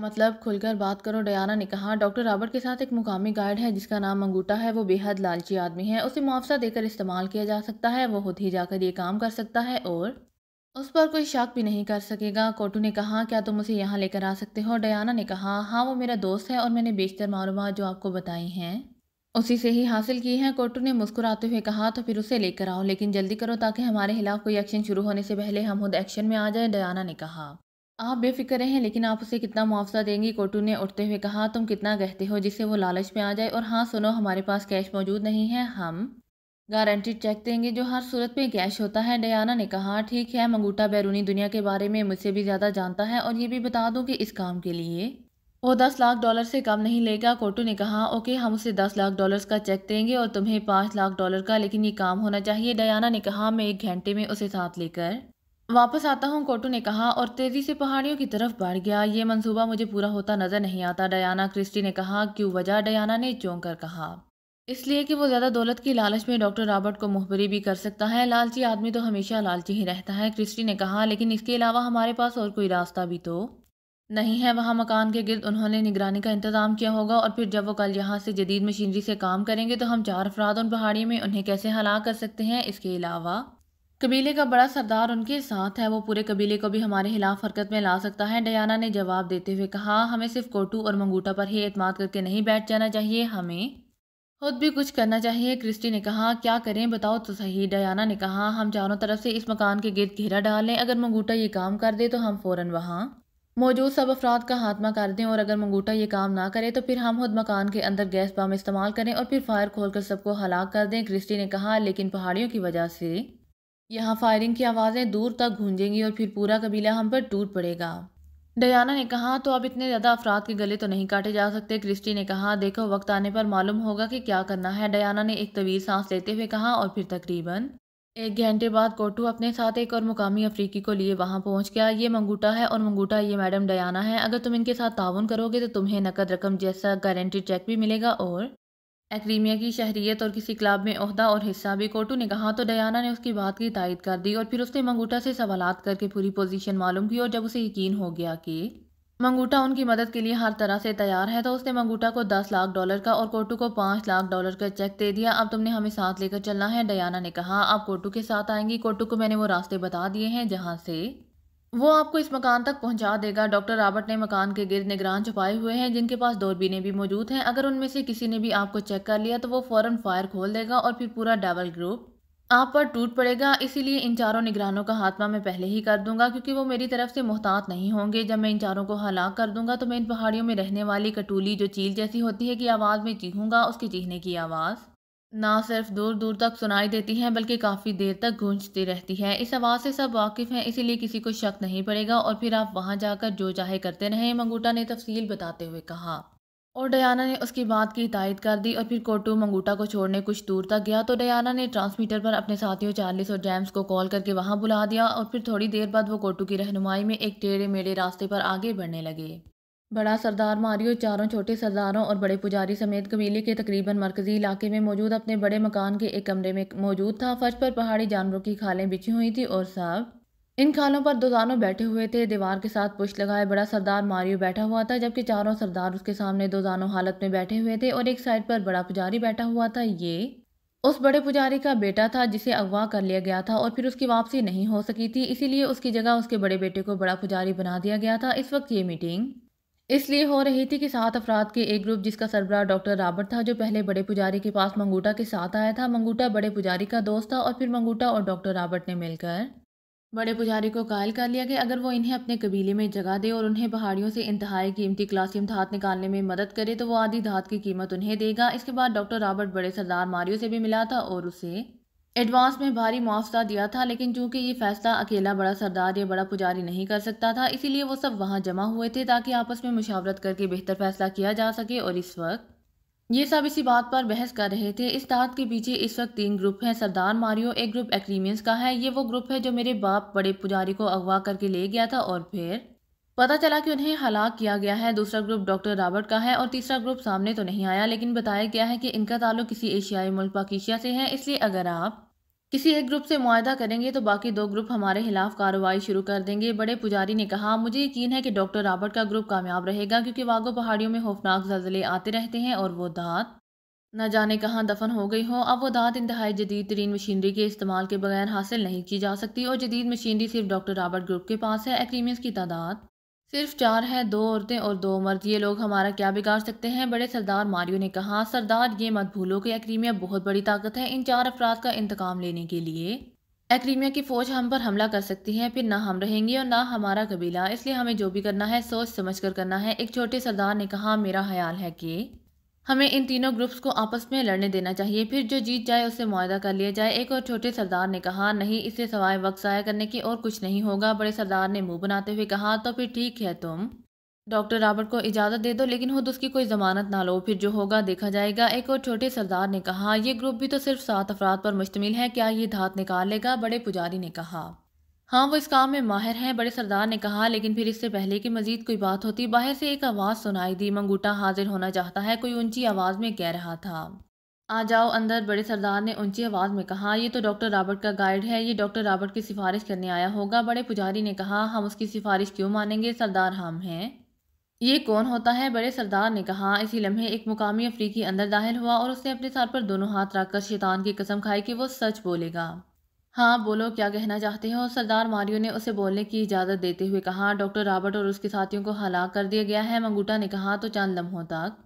मतलब खुलकर बात करो डयाना ने कहा डॉक्टर रॉबर्ट के साथ एक मुकामी गाइड है जिसका नाम अंगूठा है वो बेहद लालची आदमी है उसे मुआवजा देकर इस्तेमाल किया जा सकता है वो खुद ही जाकर ये काम कर सकता है और उस पर कोई शक भी नहीं कर सकेगा कोटू ने कहा क्या तुम उसे यहाँ लेकर आ सकते हो डयाना ने कहा हाँ वो मेरा दोस्त है और मैंने बेशतर मालूम जो आपको बताई हैं उसी से ही हासिल की हैं कोटू ने मुस्कुराते हुए कहा तो फिर उसे लेकर आओ लेकिन जल्दी करो ताकि हमारे खिलाफ कोई एक्शन शुरू होने से पहले हम खुद एक्शन में आ जाए डयाना ने कहा आप बेफिक्र रहें लेकिन आप उसे कितना मुआवजा देंगी कोटू ने उठते हुए कहा तुम कितना कहते हो जिससे वो लालच में आ जाए और हाँ सुनो हमारे पास कैश मौजूद नहीं है हम गारंटी चेक देंगे जो हर सूरत में कैश होता है डयाना ने कहा ठीक है मंगूटा बैरूनी दुनिया के बारे में मुझसे भी ज़्यादा जानता है और ये भी बता दूँ कि इस काम के लिए वो दस लाख डॉलर से कम नहीं लेगा कोटू ने कहा ओके हम उसे दस लाख डॉलर्स का चेक देंगे और तुम्हें पाँच लाख डॉलर का लेकिन ये काम होना चाहिए डयाना ने कहा मैं एक घंटे में उसे साथ लेकर वापस आता हूँ कोटू ने कहा और तेजी से पहाड़ियों की तरफ बढ़ गया ये मंसूबा मुझे पूरा होता नजर नहीं आता डयाना क्रिस्टी ने कहा क्यों वजह डयाना ने चौंक कर कहा इसलिए कि वो ज़्यादा दौलत की लालच में डॉक्टर रॉबर्ट को मुखबरी भी कर सकता है लालची आदमी तो हमेशा लालची ही रहता है क्रिस्टी ने कहा लेकिन इसके अलावा हमारे पास और कोई रास्ता भी तो नहीं है वहाँ मकान के गिर्द उन्होंने निगरानी का इंतजाम किया होगा और फिर जब वो कल यहाँ से जदीद मशीनरी से काम करेंगे तो हम चार अफराद उन पहाड़ी में उन्हें कैसे हला कर सकते हैं इसके अलावा कबीले का बड़ा सरदार उनके साथ है वो पूरे कबीले को भी हमारे खिलाफ हरकत में ला सकता है डयाना ने जवाब देते हुए कहा हमें सिर्फ कोटू और मंगूटा पर ही एतमाद करके नहीं बैठ जाना चाहिए हमें खुद भी कुछ करना चाहिए क्रिस्टी ने कहा क्या करें बताओ तो सही डयाना ने कहा हम चारों तरफ से इस मकान के गिरद घेरा डालें अगर मंगूटा ये काम कर दे तो हम फ़ौरन वहाँ मौजूद सब अफराद का हात्मा कर दें और अगर मंगूटा ये काम ना करे तो फिर हम खुद मकान के अंदर गैस बम इस्तेमाल करें और फिर फायर खोलकर सबको हलाक कर दें क्रिस्टी ने कहा लेकिन पहाड़ियों की वजह से यहाँ फायरिंग की आवाज़ें दूर तक गूंजेंगी और फिर पूरा कबीला हम पर टूट पड़ेगा डयाना ने कहा तो अब इतने ज़्यादा अफराद के गले तो नहीं काटे जा सकते क्रिस्टी ने कहा देखो वक्त आने पर मालूम होगा कि क्या करना है डयाना ने एक तवील सांस लेते हुए कहा और फिर तकरीबन एक घंटे बाद कोटू अपने साथ एक और मुकामी अफ्रीकी को लिए वहाँ पहुँच गया ये मंगूटा है और मंगूटा ये मैडम डयाना है अगर तुम इनके साथ ताउन करोगे तो तुम्हें नकद रकम जैसा गारंटी चेक भी मिलेगा और एक्रीमिया की शहरीत और किसी क्लब में अहदा और हिस्सा भी कोटू ने कहा तो डयाना ने उसकी बात की तायद कर दी और फिर उसने मंगूटा से सवाल करके पूरी पोजीशन मालूम की और जब उसे यकीन हो गया कि मंगूटा उनकी मदद के लिए हर तरह से तैयार है तो उसने मंगूटा को दस लाख डॉलर का और कोटू को पाँच लाख डॉलर का चेक दे दिया अब तुमने हमें साथ लेकर चलना है डयाना ने कहा आप कोटू के साथ आएंगी कोटू को मैंने वो रास्ते बता दिए हैं जहाँ से वो आपको इस मकान तक पहुंचा देगा डॉक्टर रॉबर्ट ने मकान के गिर निगरान छुपाए हुए हैं जिनके पास दौरबीने भी मौजूद हैं अगर उनमें से किसी ने भी आपको चेक कर लिया तो वो फौरन फायर खोल देगा और फिर पूरा डबल ग्रुप आप पर टूट पड़ेगा इसीलिए इन चारों निगरानों का हाथमा मैं पहले ही कर दूंगा क्योंकि वो मेरी तरफ से मुहतात नहीं होंगे जब मैं इन चारों को हलाक कर दूंगा तो मैं इन पहाड़ियों में रहने वाली कटूली जो चील जैसी होती है कि आवाज़ में चीखूंगा उसके चीखने की आवाज़ ना सिर्फ दूर दूर तक सुनाई देती हैं बल्कि काफ़ी देर तक गूंजती रहती है इस आवाज़ से सब वाकिफ़ हैं इसीलिए किसी को शक नहीं पड़ेगा और फिर आप वहाँ जाकर जो चाहे करते रहें मंगूटा ने तफसील बताते हुए कहा और डयाना ने उसकी बात की तायद कर दी और फिर कोटू मंगूटा को छोड़ने कुछ दूर तक गया तो डयाना ने ट्रांसमीटर पर अपने साथियों चार्लिस और जेम्स को कॉल करके वहाँ बुला दिया और फिर थोड़ी देर बाद वो कोटू की रहनुमाई में एक टेढ़े मेढ़े रास्ते पर आगे बढ़ने लगे बड़ा सरदार मारियो चारों छोटे सरदारों और बड़े पुजारी समेत कबीले के तकरीबन मरकजी इलाके में मौजूद अपने बड़े मकान के एक कमरे में मौजूद था फर्श पर पहाड़ी जानवरों की खालें बिछी हुई थी और साहब इन खालों पर दोजानों बैठे हुए थे दीवार के साथ पुश लगाए बड़ा सरदार मारियो बैठा हुआ था जबकि चारों सरदार उसके सामने दोजानों हालत में बैठे हुए थे और एक साइड पर बड़ा पुजारी बैठा हुआ था ये उस बड़े पुजारी का बेटा था जिसे अगवा कर लिया गया था और फिर उसकी वापसी नहीं हो सकी थी इसीलिए उसकी जगह उसके बड़े बेटे को बड़ा पुजारी बना दिया गया था इस वक्त ये मीटिंग इसलिए हो रही थी कि सात अफराद के एक ग्रुप जिसका सरबराह डॉक्टर रॉबर्ट था जो पहले बड़े पुजारी के पास मंगूटा के साथ आया था मंगूटा बड़े पुजारी का दोस्त था और फिर मंगूटा और डॉक्टर रॉबर्ट ने मिलकर बड़े पुजारी को कायल कर लिया कि अगर वो इन्हें अपने कबीले में जगह दे और उन्हें पहाड़ियों से इंतहाई कीमती क्लासियम धात निकालने में मदद करे तो वो आधी धात की कीमत उन्हें देगा इसके बाद डॉक्टर रॉबर्ट बड़े सरदार मारियो से भी मिला था और उसे एडवांस में भारी मुआवजा दिया था लेकिन चूंकि ये फैसला अकेला बड़ा सरदार या बड़ा पुजारी नहीं कर सकता था इसीलिए वो सब वहाँ जमा हुए थे ताकि आपस में मुशावरत करके बेहतर फैसला किया जा सके और इस वक्त ये सब इसी बात पर बहस कर रहे थे इस दाद के पीछे इस वक्त तीन ग्रुप हैं सरदार मारियो एक ग्रुप एक्रीमियंस का है ये वो ग्रुप है जो मेरे बाप बड़े पुजारी को अगवा करके ले गया था और फिर पता चला कि उन्हें हलाक किया गया है दूसरा ग्रुप डॉक्टर रॉबर्ट का है और तीसरा ग्रुप सामने तो नहीं आया लेकिन बताया गया है कि इनका ताल्लुक किसी एशियाई मुल्क पाकिशिया से है इसलिए अगर आप किसी एक ग्रुप से मुआदा करेंगे तो बाकी दो ग्रुप हमारे खिलाफ कार्रवाई शुरू कर देंगे बड़े पुजारी ने कहा मुझे यकीन है कि डॉक्टर रॉबर्ट का ग्रुप कामयाब रहेगा क्योंकि वागो पहाड़ियों में खौफनाक जल्जले आते रहते हैं और वो दांत न जाने कहाँ दफन हो गई हो अब वो दांत इंतहाई जदीद तरीन मशीनरी के इस्तेमाल के बगैर हासिल नहीं की जा सकती और जदीद मशीनरी सिर्फ डॉक्टर रॉबर्ट ग्रुप के पास है एक्रीमियस की तादाद सिर्फ चार हैं दो औरतें और दो मर्द ये लोग हमारा क्या बिगाड़ सकते हैं बड़े सरदार मारियो ने कहा सरदार ये मत भूलो कि एक्रीमिया बहुत बड़ी ताकत है इन चार अफराद का इंतकाम लेने के लिए एक्रीमिया की फौज हम पर हमला कर सकती है फिर ना हम रहेंगे और ना हमारा कबीला इसलिए हमें जो भी करना है सोच समझ कर करना है एक छोटे सरदार ने कहा मेरा ख्याल है कि हमें इन तीनों ग्रुप्स को आपस में लड़ने देना चाहिए फिर जो जीत जाए उसे मुआदा कर लिया जाए एक और छोटे सरदार ने कहा नहीं इसे सवाए वक्त ज़ाया करने की और कुछ नहीं होगा बड़े सरदार ने मुंह बनाते हुए कहा तो फिर ठीक है तुम डॉक्टर रॉबर्ट को इजाज़त दे दो लेकिन खुद उसकी कोई ज़मानत ना लो फिर जो होगा देखा जाएगा एक और छोटे सरदार ने कहा यह ग्रुप भी तो सिर्फ सात अफराद पर मुश्तमिल है क्या ये धात निकाल लेगा बड़े पुजारी ने कहा हाँ वो इस काम में माहिर हैं बड़े सरदार ने कहा लेकिन फिर इससे पहले कि मजीद कोई बात होती बाहर से एक आवाज़ सुनाई दी मंगूटा हाजिर होना चाहता है कोई ऊंची आवाज़ में कह रहा था आ जाओ अंदर बड़े सरदार ने ऊंची आवाज़ में कहा ये तो डॉक्टर रॉबर्ट का गाइड है ये डॉक्टर रॉबर्ट की सिफारिश करने आया होगा बड़े पुजारी ने कहा हम उसकी सिफारिश क्यों मानेंगे सरदार हम हैं ये कौन होता है बड़े सरदार ने कहा इसी लम्हे एक मुकामी अफरीकी अंदर दाखिल हुआ और उसने अपने सर पर दोनों हाथ रखकर शैतान की कसम खाई कि वो सच बोलेगा हाँ बोलो क्या कहना चाहते हो सरदार मारियो ने उसे बोलने की इजाज़त देते हुए कहा डॉक्टर रॉबर्ट और उसके साथियों को हलाक कर दिया गया है मंगूटा ने कहा तो चंद लम्हों तक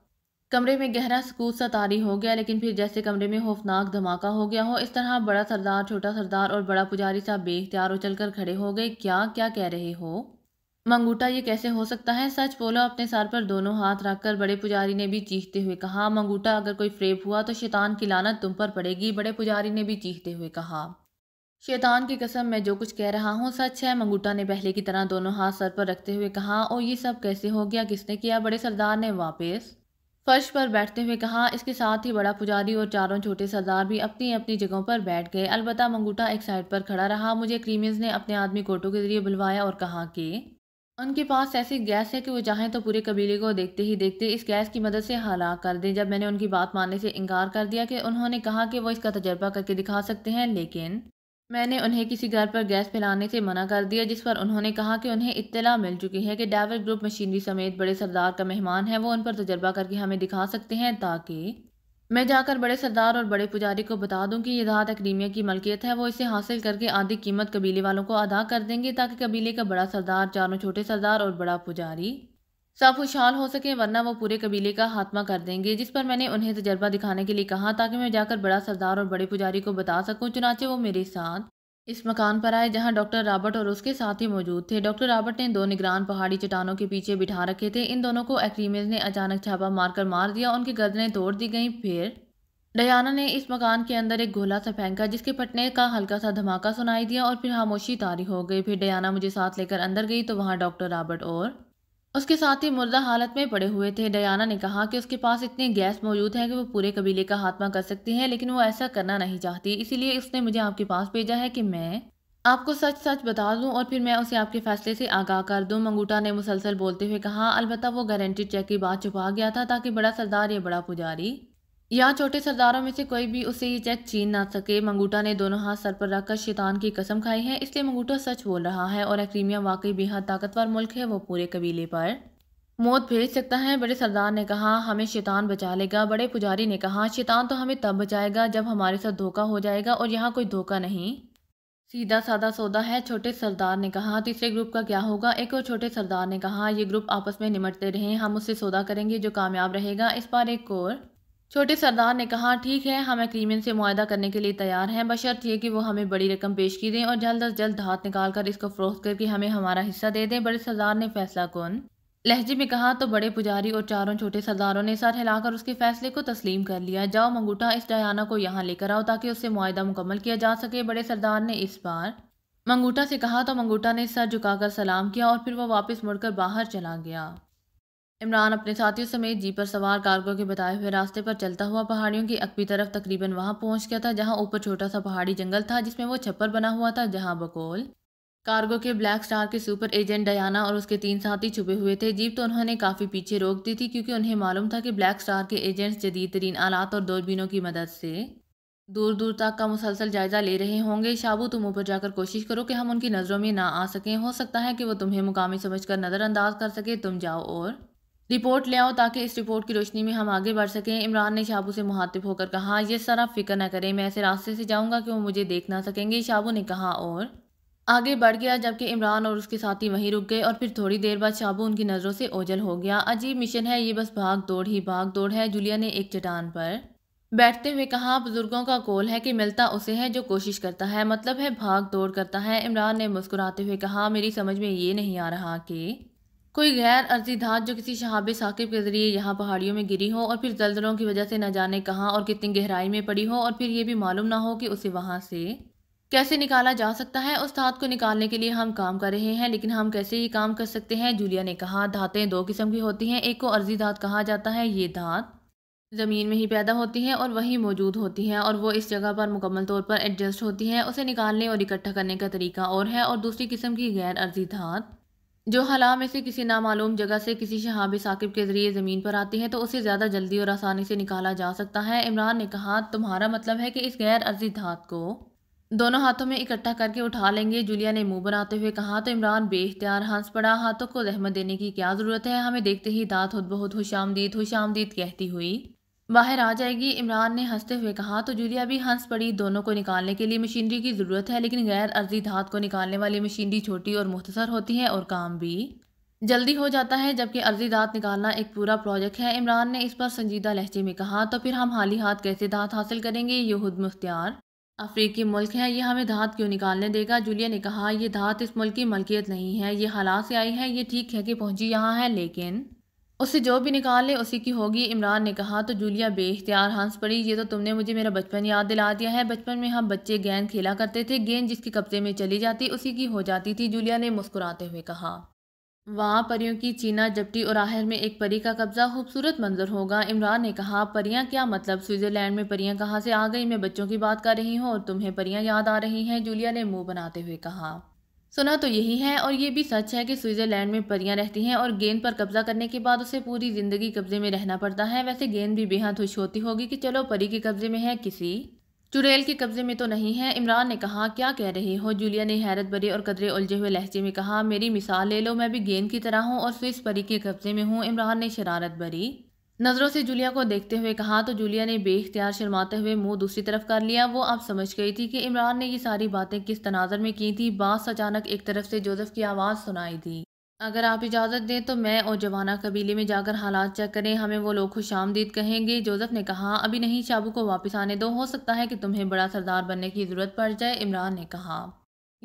कमरे में गहरा सकूत सा तारी हो गया लेकिन फिर जैसे कमरे में खौफनाक धमाका हो गया हो इस तरह बड़ा सरदार छोटा सरदार और बड़ा पुजारी साहब बेख्तियार उछल कर खड़े हो गए क्या क्या कह रहे हो मंगूटा ये कैसे हो सकता है सच बोलो अपने सर पर दोनों हाथ रखकर बड़े पुजारी ने भी चीखते हुए कहा मंगूटा अगर कोई फ्रेप हुआ तो शैतान की लानत तुम पर पड़ेगी बड़े पुजारी ने भी चीखते हुए कहा शैतान की कसम मैं जो कुछ कह रहा हूँ सच है मंगूटा ने पहले की तरह दोनों हाथ सर पर रखते हुए कहा और ये सब कैसे हो गया किसने किया बड़े सरदार ने वापस फर्श पर बैठते हुए कहा इसके साथ ही बड़ा पुजारी और चारों छोटे सरदार भी अपनी अपनी जगहों पर बैठ गए अलबत् मंगूटा एक साइड पर खड़ा रहा मुझे क्रीमियंस ने अपने आदमी कोटों के जरिए बुलवाया और कहा कि उनके पास ऐसी गैस है कि वो चाहें तो पूरे कबीले को देखते ही देखते इस गैस की मदद से हलाक कर दें जब मैंने उनकी बात मानने से इनकार कर दिया कि उन्होंने कहा कि वो इसका तजर्बा करके दिखा सकते हैं लेकिन मैंने उन्हें किसी घर पर गैस फैलाने से मना कर दिया जिस पर उन्होंने कहा कि उन्हें इत्तला मिल चुकी है कि डावर ग्रुप मशीनरी समेत बड़े सरदार का मेहमान है वो उन पर तजर्बा करके हमें दिखा सकते हैं ताकि मैं जाकर बड़े सरदार और बड़े पुजारी को बता दूं कि यह दहात अक्रीमिया की मलकियत है वो इसे हासिल करके आधी कीमत कबीले वालों को अदा कर देंगे ताकि कबीले का बड़ा सरदार चारों छोटे सरदार और बड़ा पुजारी साफ खुशहाल हो सके वरना वो पूरे कबीले का हाथमा कर देंगे जिस पर मैंने उन्हें तजर्बा दिखाने के लिए कहा ताकि मैं जाकर बड़ा सरदार और बड़े पुजारी को बता सकूं चुनाचे वो मेरे साथ इस मकान पर आए जहां डॉक्टर रॉबर्ट और उसके साथी मौजूद थे डॉक्टर रॉबर्ट ने दो निगरान पहाड़ी चट्टानों के पीछे बिठा रखे थे इन दोनों को एक्रीमेज ने अचानक छापा मारकर मार दिया उनकी गर्दनें तोड़ दी गईं फिर डयाना ने इस मकान के अंदर एक गोला सा फेंका जिसके फटने का हल्का सा धमाका सुनाई दिया और फिर खामोशी तारी हो गई फिर डयाना मुझे साथ लेकर अंदर गई तो वहाँ डॉक्टर रॉबर्ट और उसके साथ ही मुर्दा हालत में पड़े हुए थे डयाना ने कहा कि उसके पास इतने गैस मौजूद हैं कि वो पूरे कबीले का हात्मा कर सकती है लेकिन वो ऐसा करना नहीं चाहती इसीलिए उसने मुझे आपके पास भेजा है कि मैं आपको सच सच बता दूं और फिर मैं उसे आपके फैसले से आगाह कर दूं मंगूटा ने मुसलसल बोलते हुए कहा अलबत्ता वो गारंटी चेक की बात छुपा गया था ताकि बड़ा सरदार या बड़ा पुजारी यहाँ छोटे सरदारों में से कोई भी उसे ये चेक छीन ना सके मंगूटा ने दोनों हाथ सर पर रखकर शैतान की कसम खाई है इसलिए मंगूटा सच बोल रहा है और अक्रीमिया वाकई बेहद ताकतवर मुल्क है वो पूरे कबीले पर मौत भेज सकता है बड़े सरदार ने कहा हमें शैतान बचा लेगा बड़े पुजारी ने कहा शैतान तो हमें तब बचाएगा जब हमारे साथ धोखा हो जाएगा और यहाँ कोई धोखा नहीं सीधा साधा सौदा है छोटे सरदार ने कहा तीसरे ग्रुप का क्या होगा एक और छोटे सरदार ने कहा ये ग्रुप आपस में निमटते रहें हम उससे सौदा करेंगे जो कामयाब रहेगा इस बार एक और छोटे सरदार ने कहा ठीक है हम एग्रीमेंट से मुआदा करने के लिए तैयार हैं बशर्त यह कि वो हमें बड़ी रकम पेश की दें और जल्द अज जल्द हाथ निकाल कर इसको फरोख्त करके हमें हमारा हिस्सा दे दें बड़े सरदार ने फैसला कौन लहजे में कहा तो बड़े पुजारी और चारों छोटे सरदारों ने सर हिलाकर उसके फैसले को तस्लीम कर लिया जाओ मंगूठा इस डयाना को यहाँ लेकर आओ ताकि उससे मुआदा मुकम्मल किया जा सके बड़े सरदार ने इस बार मंगूठा से कहा तो मंगूठा ने सर झुकाकर सलाम किया और फिर वो वापस मुड़कर बाहर चला गया इमरान अपने साथियों समेत जीप पर सवार कारगो के बताए हुए रास्ते पर चलता हुआ पहाड़ियों की अकबी तरफ तकरीबन वहां पहुंच गया था जहां ऊपर छोटा सा पहाड़ी जंगल था जिसमें वो छप्पर बना हुआ था जहां बकोल कार्गो के ब्लैक स्टार के सुपर एजेंट डयाना और उसके तीन साथी छुपे हुए थे जीप तो उन्होंने काफ़ी पीछे रोक दी थी क्योंकि उन्हें मालूम था कि ब्लैक स्टार के एजेंट्स जदीद तरीन आलात और दूरबीनों की मदद से दूर दूर तक का मुसलसल जायजा ले रहे होंगे शाबू तुम ऊपर जाकर कोशिश करो कि हम उनकी नज़रों में ना आ सकें हो सकता है कि वो तुम्हें मुकामी समझ कर नज़रअंदाज कर सके तुम जाओ और रिपोर्ट ले आओ ताकि इस रिपोर्ट की रोशनी में हम आगे बढ़ सकें इमरान ने शाबू से मुहातिब होकर कहा यह सर आप फिक्र ना करें मैं ऐसे रास्ते से जाऊंगा कि वो मुझे देख ना सकेंगे शाबू ने कहा और आगे बढ़ गया जबकि इमरान और उसके साथी वहीं रुक गए और फिर थोड़ी देर बाद शाबू उनकी नज़रों से ओझल हो गया अजीब मिशन है ये बस भाग दौड़ ही भाग दौड़ है जूलिया ने एक चटान पर बैठते हुए कहा बुजुर्गों का कॉल है कि मिलता उसे है जो कोशिश करता है मतलब है भाग दौड़ करता है इमरान ने मुस्कुराते हुए कहा मेरी समझ में ये नहीं आ रहा कि कोई गैर अर्जी धात जो किसी शहाबे साकिब के ज़रिए यहाँ पहाड़ियों में गिरी हो और फिर जलजलों की वजह से न जाने कहाँ और कितनी गहराई में पड़ी हो और फिर ये भी मालूम ना हो कि उसे वहाँ से कैसे निकाला जा सकता है उस धात को निकालने के लिए हम काम कर रहे हैं लेकिन हम कैसे ये काम कर सकते हैं जूलिया ने कहा धातें दो किस्म की होती हैं एक को अर्जी धात कहा जाता है ये धात ज़मीन में ही पैदा होती हैं और वहीं मौजूद होती हैं और वो इस जगह पर मुकम्मल तौर पर एडजस्ट होती हैं उसे निकालने और इकट्ठा करने का तरीका और है और दूसरी किस्म की गैर अर्जी धात जो हला में से किसी नामालूम जगह से किसी शहाब साकिब के ज़रिए ज़मीन पर आती है तो उसे ज़्यादा जल्दी और आसानी से निकाला जा सकता है इमरान ने कहा तुम्हारा मतलब है कि इस गैर अर्जी धात को दोनों हाथों में इकट्ठा करके उठा लेंगे जूलिया ने मुंह बनाते हुए कहा तो इमरान बेख्तियार हंस पड़ा हाथों को जहमत देने की क्या ज़रूरत है हमें देखते ही दात खुद बहुत आमदीद खुश आमदीद कहती हुई बाहर आ जाएगी इमरान ने हंसते हुए कहा तो जूलिया भी हंस पड़ी दोनों को निकालने के लिए मशीनरी की ज़रूरत है लेकिन गैर अर्जी धात को निकालने वाली मशीनरी छोटी और मुख्तसर होती है और काम भी जल्दी हो जाता है जबकि अर्जी दांत निकालना एक पूरा प्रोजेक्ट है इमरान ने इस पर संजीदा लहजे में कहा तो फिर हम हाली हाथ कैसे दांत हासिल करेंगे ये खुद मुख्तियार अफ्रीकी मुल्क है ये हमें धात क्यों निकालने देगा जूलिया ने कहा यह धात इस मुल्क की मलकियत नहीं है ये हालात से आई है ये ठीक है कि पहुंची यहाँ है लेकिन उससे जो भी निकाल ले उसी की होगी इमरान ने कहा तो जूलिया बेख्तियार हंस पड़ी ये तो तुमने मुझे मेरा बचपन याद दिला दिया है बचपन में हम बच्चे गेंद खेला करते थे गेंद जिसके कब्जे में चली जाती उसी की हो जाती थी जूलिया ने मुस्कुराते हुए कहा वहाँ परियों की चीना जपटी और आहर में एक परी का कब्जा खूबसूरत मंजर होगा इमरान ने कहा परियाँ क्या मतलब स्विट्जरलैंड में परियाँ कहाँ से आ गई मैं बच्चों की बात कर रही हूँ और तुम्हें परियाँ याद आ रही हैं जूलिया ने मुंह बनाते हुए कहा सुना तो यही है और ये भी सच है कि स्विट्ज़रलैंड में परियां रहती हैं और गेंद पर कब्जा करने के बाद उसे पूरी ज़िंदगी कब्जे में रहना पड़ता है वैसे गेंद भी बेहद खुश होती होगी कि चलो परी के कब्जे में है किसी चुड़ैल के कब्जे में तो नहीं है इमरान ने कहा क्या कह रहे हो जूलिया ने हैरत भरे और कदरे उलझे हुए लहजे में कहा मेरी मिसाल ले लो मैं भी गेंद की तरह हूँ और स्विस परी के कब्जे में हूँ इमरान ने शरारत भरी नज़रों से जूलिया को देखते हुए कहा तो जूलिया ने बेख्तियार शर्माते हुए मुंह दूसरी तरफ कर लिया वो अब समझ गई थी कि इमरान ने ये सारी बातें किस तनाजर में की थी बास अचानक एक तरफ से जोजफ़ की आवाज़ सुनाई थी अगर आप इजाज़त दें तो मैं और जवाना कबीले में जाकर हालात चेक करें हमें वो लोग खुश आमदीद कहेंगे जोजफ़ ने कहा अभी नहीं शाबू को वापस आने दो हो सकता है कि तुम्हें बड़ा सरदार बनने की ज़रूरत पड़ जाए इमरान ने कहा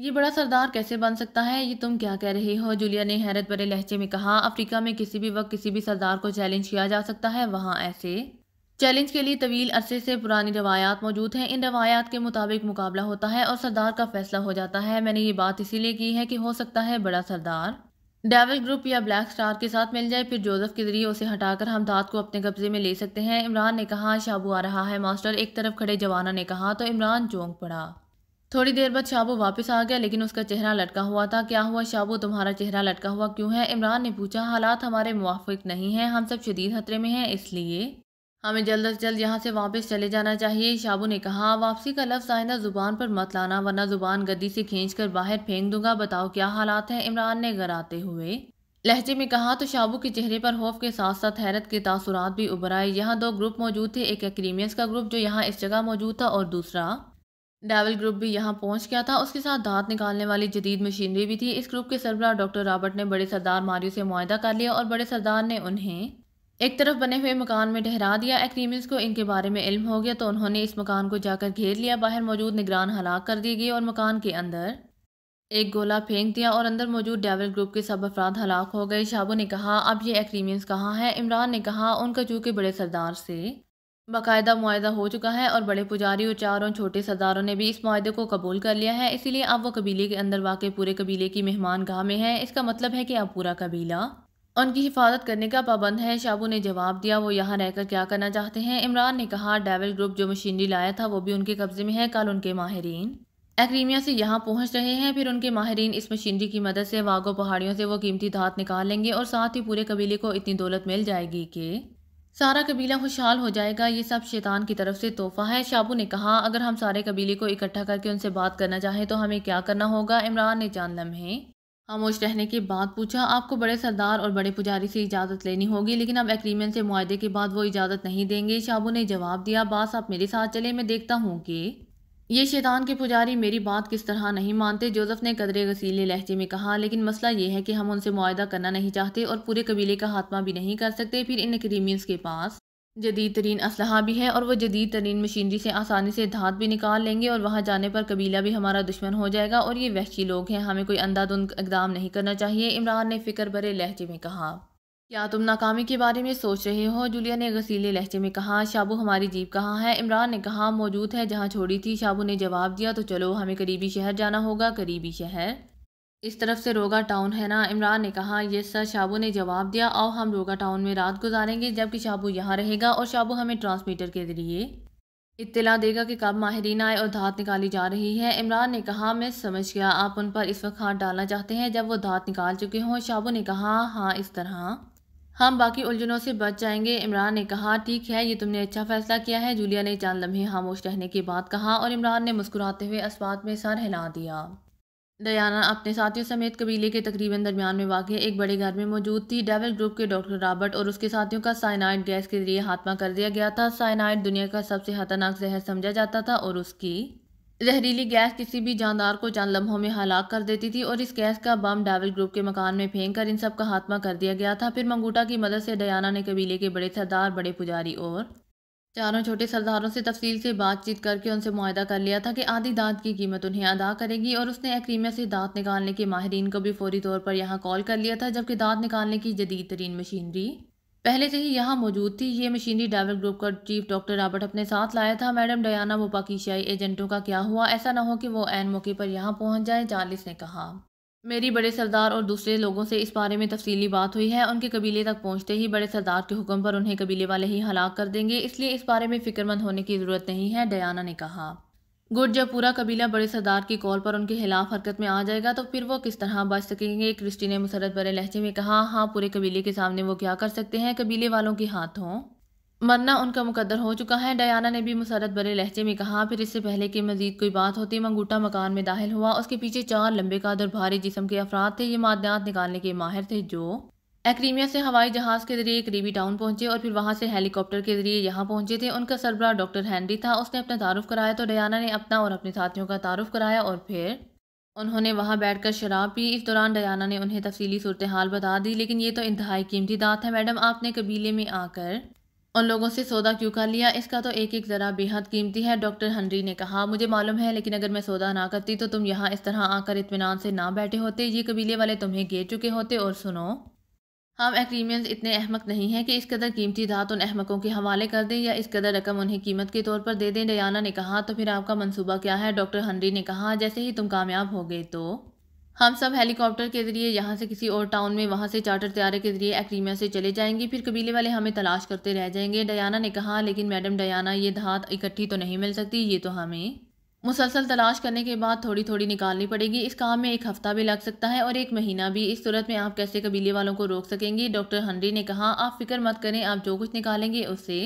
ये बड़ा सरदार कैसे बन सकता है ये तुम क्या कह रहे हो जूलिया ने हैरत भरे लहजे में कहा अफ्रीका में किसी भी वक्त किसी भी सरदार को चैलेंज किया जा सकता है वहाँ ऐसे चैलेंज के लिए तवील अरसे से पुरानी रवायात मौजूद हैं इन रवायात के मुताबिक मुकाबला होता है और सरदार का फैसला हो जाता है मैंने ये बात इसीलिए की है कि हो सकता है बड़ा सरदार डेवल ग्रुप या ब्लैक स्टार के साथ मिल जाए फिर जोसेफ के जरिए उसे हटाकर हम दाद को अपने कब्जे में ले सकते हैं इमरान ने कहा शाबू आ रहा है मास्टर एक तरफ खड़े जवाना ने कहा तो इमरान चौंक पड़ा थोड़ी देर बाद शाबू वापस आ गया लेकिन उसका चेहरा लटका हुआ था क्या हुआ शाबू तुम्हारा चेहरा लटका हुआ क्यों है इमरान ने पूछा हालात हमारे मुआफिक नहीं हैं हम सब शदीद खतरे में हैं इसलिए हमें जल्द अज जल्द यहाँ से वापस चले जाना चाहिए शाबू ने कहा वापसी का लफ्ज़ आइंदा ज़ुबान पर मत लाना वरना ज़ुबान गद्दी से खींच कर बाहर फेंक दूंगा बताओ क्या हालात हैं इमरान ने गराते हुए लहजे में कहा तो शाबू के चेहरे पर होफ के साथ साथ हैरत के तासुरात भी उभर आए यहाँ दो ग्रुप मौजूद थे एक एक्रीमियस का ग्रुप जो यहाँ इस जगह मौजूद था और दूसरा डेवल ग्रुप भी यहाँ पहुँच गया था उसके साथ दांत निकालने वाली जदीद मशीनरी भी थी इस ग्रुप के सरबरा डॉक्टर रॉबर्ट ने बड़े सरदार मारियो से मुआदा कर लिया और बड़े सरदार ने उन्हें एक तरफ बने हुए मकान में ठहरा दिया एक्रीमिस को इनके बारे में इल्म हो गया तो उन्होंने इस मकान को जाकर घेर लिया बाहर मौजूद निगरान हलाक कर दिए गए और मकान के अंदर एक गोला फेंक दिया और अंदर मौजूद डेवल ग्रुप के सब अफराद हलाक हो गए शाबू ने कहा अब ये एक्रीमियंस कहाँ है इमरान ने कहा उनका चूँकि बड़े सरदार से बाकायदा मुआदा हो चुका है और बड़े पुजारी और चारों छोटे सरदारों ने भी इस मुआदे को कबूल कर लिया है इसीलिए अब वो कबीले के अंदर वाक़ पूरे कबीले की मेहमान गाह में है इसका मतलब है कि अब पूरा कबीला उनकी हिफाजत करने का पाबंद है शाबू ने जवाब दिया वो यहाँ रहकर क्या करना चाहते हैं इमरान ने कहा डेवल ग्रुप जो मशीनरी लाया था वो भी उनके कब्जे में है कल उनके माहरीन एक्रीमिया से यहाँ पहुँच रहे हैं फिर उनके माहरीन इस मशीनरी की मदद से वागो पहाड़ियों से वो कीमती धात निकाल लेंगे और साथ ही पूरे कबीले को इतनी दौलत मिल जाएगी कि सारा कबीला खुशहाल हो जाएगा ये सब शैतान की तरफ से तोहफा है शाबू ने कहा अगर हम सारे कबीले को इकट्ठा करके उनसे बात करना चाहें तो हमें क्या करना होगा इमरान ने जान लम्हे खामोश रहने के बाद पूछा आपको बड़े सरदार और बड़े पुजारी से इजाज़त लेनी होगी लेकिन अब एग्रीमेंट से माहदे के बाद वो इजाज़त नहीं देंगे शाबू ने जवाब दिया बास आप मेरे साथ चले मैं देखता हूँ कि ये शैतान के पुजारी मेरी बात किस तरह नहीं मानते जोजफ़ ने कदरे गसीले लहजे में कहा लेकिन मसला यह है कि हम उनसे मुआदा करना नहीं चाहते और पूरे कबीले का खात्मा भी नहीं कर सकते फिर इन क्रीमियंस के पास जदीद तरीन असलहा भी है और वह जदीद तरीन मशीनरी से आसानी से धात भी निकाल लेंगे और वहाँ जाने पर कबीला भी हमारा दुश्मन हो जाएगा और ये वहशी लोग हैं हमें कोई अंधाधुंध इकदाम नहीं करना चाहिए इमरान ने फ़िक्र भरे लहजे में कहा क्या तुम नाकामी के बारे में सोच रहे हो जूलिया ने गसीले लहजे में कहा शाबू हमारी जीप कहाँ है इमरान ने कहा मौजूद है जहाँ छोड़ी थी शाबू ने जवाब दिया तो चलो हमें करीबी शहर जाना होगा करीबी शहर इस तरफ से रोगा टाउन है ना इमरान ने कहा यस सर शाबू ने जवाब दिया आओ हम रोगा टाउन में रात गुजारेंगे जबकि शाबू यहाँ रहेगा और शाबू हमें ट्रांसमीटर के ज़रिए इतला देगा कि कब माहरीन आए और धात निकाली जा रही है इमरान ने कहा मैं समझ गया आप उन पर इस वक्त हाथ डालना चाहते हैं जब वो धात निकाल चुके हों शाबू ने कहा हाँ इस तरह हम बाकी उलझनों से बच जाएंगे इमरान ने कहा ठीक है ये तुमने अच्छा फैसला किया है जूलिया ने चांद लम्हे खामोश रहने की बात कहा और इमरान ने मुस्कुराते हुए असवात में सर हिला दिया दयाना अपने साथियों समेत कबीले के तकरीबन दरमियान में वाक़ एक बड़े घर में मौजूद थी डेवल ग्रुप के डॉक्टर रॉबर्ट और उसके साथियों का साइनाइड गैस के जरिए हाथमा कर दिया गया था साइनाइड दुनिया का सबसे खतरनाक जहर समझा जाता था और उसकी जहरीली गैस किसी भी जानदार को चंद लम्हों में हलाक कर देती थी और इस गैस का बम डावल ग्रुप के मकान में फेंक कर इन सब का खात्मा कर दिया गया था फिर मंगूटा की मदद से डयाना ने कबीले के बड़े सरदार बड़े पुजारी और चारों छोटे सरदारों से तफसील से बातचीत करके उनसे माहदा कर लिया था कि आधी दांत की कीमत उन्हें अदा करेगी और उसने एक्रीमिया से दांत निकालने के माहरीन को भी फौरी तौर पर यहाँ कॉल कर लिया था जबकि दांत निकालने की जदीद तरीन मशीनरी पहले से ही यहाँ मौजूद थी ये मशीनरी डेवलप ग्रुप का चीफ डॉक्टर रॉबर्ट अपने साथ लाया था मैडम डयाना पाकिशियाई एजेंटों का क्या हुआ ऐसा ना हो कि वो एन मौके पर यहाँ पहुँच जाए चार्लिस ने कहा मेरी बड़े सरदार और दूसरे लोगों से इस बारे में तफसीली बात हुई है उनके कबीले तक पहुँचते ही बड़े सरदार के हुक्म पर उन्हें कबीले वाले ही हलाक कर देंगे इसलिए इस बारे में फ़िक्रमंद होने की ज़रूरत नहीं है डयाना ने कहा गुट जब पूरा कबीला बड़े सरदार की कॉल पर उनके खिलाफ हरकत में आ जाएगा तो फिर वो किस तरह बच सकेंगे क्रिस्टी ने मुसरत बड़े लहजे में कहा हाँ पूरे कबीले के सामने वो क्या कर सकते हैं कबीले वालों के हाथों मरना उनका मुकदर हो चुका है डयाना ने भी मुसरत बड़े लहजे में कहा फिर इससे पहले कि मजीद कोई बात होती मंगूटा मकान में दाखिल हुआ उसके पीछे चार लंबे काद और भारी जिसम के अफराद थे ये मादनात निकालने के माहिर थे जो एक्रीमिया से हवाई जहाज़ के जरिए करीबी टाउन पहुंचे और फिर वहां से हेलीकॉप्टर के जरिए यहां पहुंचे थे उनका सरबरा डॉक्टर हैंनरी था उसने अपना तारुफ कराया तो डयाना ने अपना और अपने साथियों का तारुफ कराया और फिर उन्होंने वहां बैठकर शराब पी इस दौरान डयाना ने उन्हें तफसीली सूरत हाल बता दी लेकिन ये तो इंतहाई कीमती दात है मैडम आपने कबीले में आकर उन लोगों से सौदा क्यों कर लिया इसका तो एक एक ज़रा बेहद कीमती है डॉक्टर हनरी ने कहा मुझे मालूम है लेकिन अगर मैं सौदा ना करती तो तुम यहाँ इस तरह आकर इतमान से ना बैठे होते ये कबीले वाले तुम्हें गिर चुके होते और सुनो हम एक्रीमियंस इतने अहमक नहीं हैं कि इस कदर कीमती धात उन अहमकों के हवाले कर दें या इस कदर रकम उन्हें कीमत के तौर पर दे दें डयाना ने कहा तो फिर आपका मंसूबा क्या है डॉक्टर हनरी ने कहा जैसे ही तुम कामयाब हो गए तो हम सब हेलीकॉप्टर के ज़रिए यहाँ से किसी और टाउन में वहाँ से चार्टर तैयारे के ज़रिए एक्रीमिया से चले जाएंगे फिर कबीले वाले हमें तलाश करते रह जाएंगे डयाना ने कहा लेकिन मैडम डयाना ये धात इकट्ठी तो नहीं मिल सकती ये तो हमें मुसलसल तलाश करने के बाद थोड़ी थोड़ी निकालनी पड़ेगी इस काम में एक हफ़्ता भी लग सकता है और एक महीना भी इस सूरत में आप कैसे कबीले वालों को रोक सकेंगी डॉक्टर हनरी ने कहा आप फिक्र मत करें आप जो कुछ निकालेंगे उसे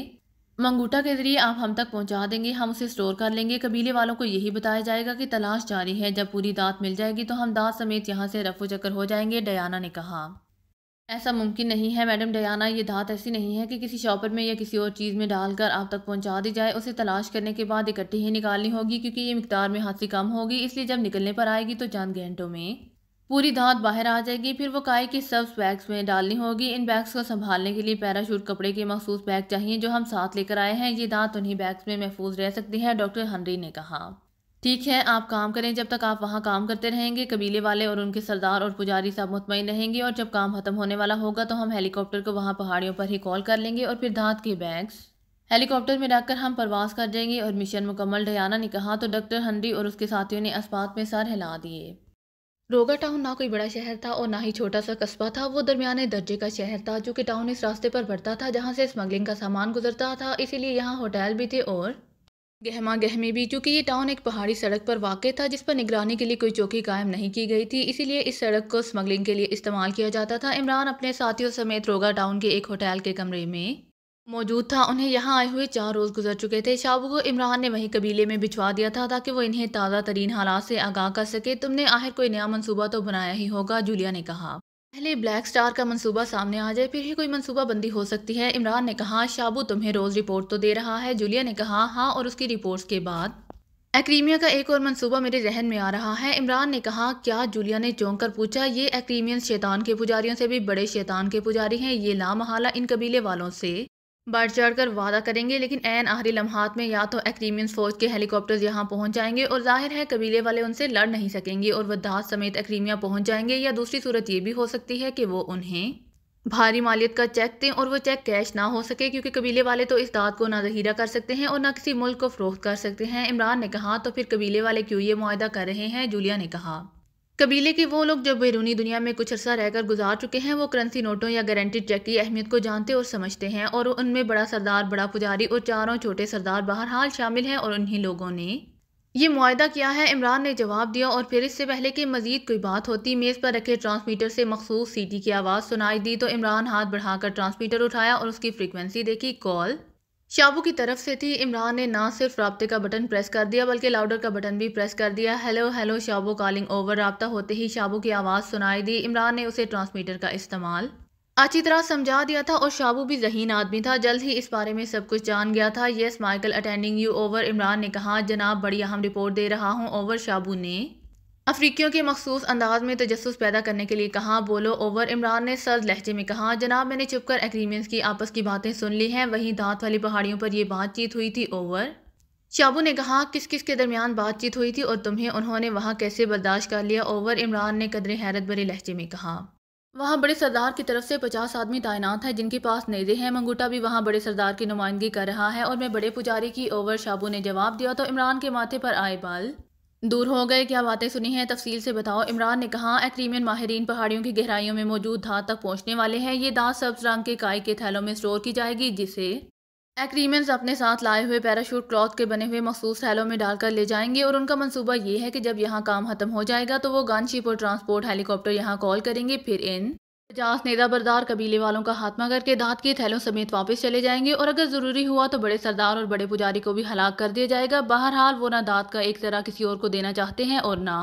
मंगूठा के जरिए आप हम तक पहुंचा देंगे हम उसे स्टोर कर लेंगे कबीले वालों को यही बताया जाएगा कि तलाश जारी है जब पूरी दांत मिल जाएगी तो हम दांत समेत यहाँ से रफू चक्कर हो जाएंगे डयाना ने कहा ऐसा मुमकिन नहीं है मैडम डयाना ये दात ऐसी नहीं है कि किसी शॉपर में या किसी और चीज़ में डालकर आप तक पहुंचा दी जाए उसे तलाश करने के बाद इकट्ठी ही निकालनी होगी क्योंकि ये मकदार में हाथी कम होगी इसलिए जब निकलने पर आएगी तो चंद घंटों में पूरी दात बाहर आ जाएगी फिर वो काय की सब्स बैग्स में डालनी होगी इन बैग्स को संभालने के लिए पैराशूट कपड़े के मखसूस बैग चाहिए जो हम साथ लेकर आए हैं ये दांत उन्हीं बैग्स में महफूज रह सकती है डॉक्टर हनरी ने कहा ठीक है आप काम करें जब तक आप वहाँ काम करते रहेंगे कबीले वाले और उनके सरदार और पुजारी साहब मुतमिन रहेंगे और जब काम ख़त्म होने वाला होगा तो हम हेलीकॉप्टर को वहाँ पहाड़ियों पर ही कॉल कर लेंगे और फिर धात के बैग्स हेलीकॉप्टर में रखकर हम प्रवास कर जाएंगे और मिशन मुकम्मल डयाना ने कहा तो डॉक्टर हनरी और उसके साथियों ने अस्पात में सर हिला दिए रोगा टाउन ना कोई बड़ा शहर था और ना ही छोटा सा कस्बा था वो दरमियाने दर्जे का शहर था जो कि टाउन इस रास्ते पर बढ़ता था जहाँ से स्मगलिंग का सामान गुजरता था इसीलिए यहाँ होटल भी थे और गहमा गहमी भी क्योंकि ये टाउन एक पहाड़ी सड़क पर वाक़ था जिस पर निगरानी के लिए कोई चौकी कायम नहीं की गई थी इसीलिए इस सड़क को स्मगलिंग के लिए इस्तेमाल किया जाता था इमरान अपने साथियों समेत रोगा टाउन के एक होटल के कमरे में मौजूद था उन्हें यहाँ आए हुए चार रोज़ गुजर चुके थे शाबू को इमरान ने वहीं कबीले में बिछवा दिया था ताकि वो इन्हें ताज़ा तरीन हालात से आगाह कर सके तुमने आखिर कोई नया मनसूबा तो बनाया ही होगा जूलिया ने कहा पहले ब्लैक स्टार का मंसूबा सामने आ जाए फिर ही कोई मंसूबा बंदी हो सकती है इमरान ने कहा शाबू तुम्हें रोज़ रिपोर्ट तो दे रहा है जूलिया ने कहा हाँ और उसकी रिपोर्ट्स के बाद एक्रीमिया का एक और मंसूबा मेरे जहन में आ रहा है इमरान ने कहा क्या जूलिया ने चौंक कर पूछा ये एक्रीमियन शैतान के पुजारियों से भी बड़े शैतान के पुजारी हैं ये लामहला इन कबीले वालों से बढ़ चढ़ कर वादा करेंगे लेकिन एन आहरी लम्हात में या तो एक्रीमियन फौज के हेलीकॉप्टर्स यहाँ पहुँच जाएंगे और जाहिर है कबीले वाले उनसे लड़ नहीं सकेंगे और वह दास समेत एक्रीमिया पहुँच जाएंगे या दूसरी सूरत ये भी हो सकती है कि वो उन्हें भारी मालियत का चेक दें और वो चेक कैश ना हो सके क्योंकि कबीले वाले तो इस दाद को ना जहीरा कर सकते हैं और ना किसी मुल्क को फ़रोख्त कर सकते हैं इमरान ने कहा तो फिर कबीले वाले क्यों ये माहदा कर रहे हैं जूलिया ने कहा कबीले के वो लोग जो बैरूनी दुनिया में कुछ अरसा रहकर गुजार चुके हैं वो करंसी नोटों या गारंटी चेक की अहमियत को जानते और समझते हैं और उनमें बड़ा सरदार बड़ा पुजारी और चारों छोटे सरदार बहरहाल शामिल हैं और उन्हीं लोगों ने ये माहा किया है इमरान ने जवाब दिया और फिर इससे पहले कि मजीद कोई बात होती मेज़ पर रखे ट्रांसमीटर से मखसूस सीटी की आवाज़ सुनाई दी तो इमरान हाथ बढ़ाकर ट्रांसमीटर उठाया और उसकी फ्रिक्वेंसी देखी कॉल शाबू की तरफ से थी इमरान ने ना सिर्फ रबते का बटन प्रेस कर दिया बल्कि लाउडर का बटन भी प्रेस कर दिया हेलो हेलो शाबू कॉलिंग ओवर रबता होते ही शाबू की आवाज़ सुनाई दी इमरान ने उसे ट्रांसमीटर का इस्तेमाल अच्छी तरह समझा दिया था और शाबू भी जहीन आदमी था जल्द ही इस बारे में सब कुछ जान गया था yes Michael attending you over Imran ने कहा जनाब बड़ी अहम रिपोर्ट दे रहा हूँ ओवर शाबू ने अफ्रीकियों के मखसूस अंदाज में तजस पैदा करने के लिए कहा बोलो ओवर इमरान ने सर्द लहजे में कहा जनाब मैंने चुपकर एग्रीमेंट्स की आपस की बातें सुन ली हैं वहीं दांत वाली पहाड़ियों पर यह बातचीत हुई थी ओवर शाबू ने कहा किस किस के दरमियान बातचीत हुई थी और तुम्हें उन्होंने वहाँ कैसे बर्दाश्त कर लिया ओवर इमरान ने कदरे हैरत भरे लहजे में कहा वहाँ बड़े सरदार की तरफ से पचास आदमी तैनात हैं जिनके पास नेजे हैं मंगूटा भी वहाँ बड़े सरदार की नुमाइंदगी कर रहा है और मैं बड़े पुजारी की ओवर शाबू ने जवाब दिया तो इमरान के माथे पर आए बाल दूर हो गए क्या बातें सुनी हैं तफसील से बताओ इमरान ने कहा एक्रीमियन माहरीन पहाड़ियों की गहराइयों में मौजूद धात तक पहुंचने वाले हैं ये दांत सब्ज रंग के काय के थैलों में स्टोर की जाएगी जिसे एक्रीमियंस अपने साथ लाए हुए पैराशूट क्लॉथ के बने हुए मखसूस थैलों में डालकर ले जाएंगे और उनका मनसूबा ये है कि जब यहाँ काम खत्म हो जाएगा तो वो गनशिप और ट्रांसपोर्ट हेलीकॉप्टर यहाँ कॉल करेंगे फिर इन पचास नेता बरदार कबीले वालों का खात्मा करके दांत के थैलों समेत वापस चले जाएंगे और अगर ज़रूरी हुआ तो बड़े सरदार और बड़े पुजारी को भी हलाक कर दिया जाएगा बहरहाल वो ना दांत का एक तरह किसी और को देना चाहते हैं और ना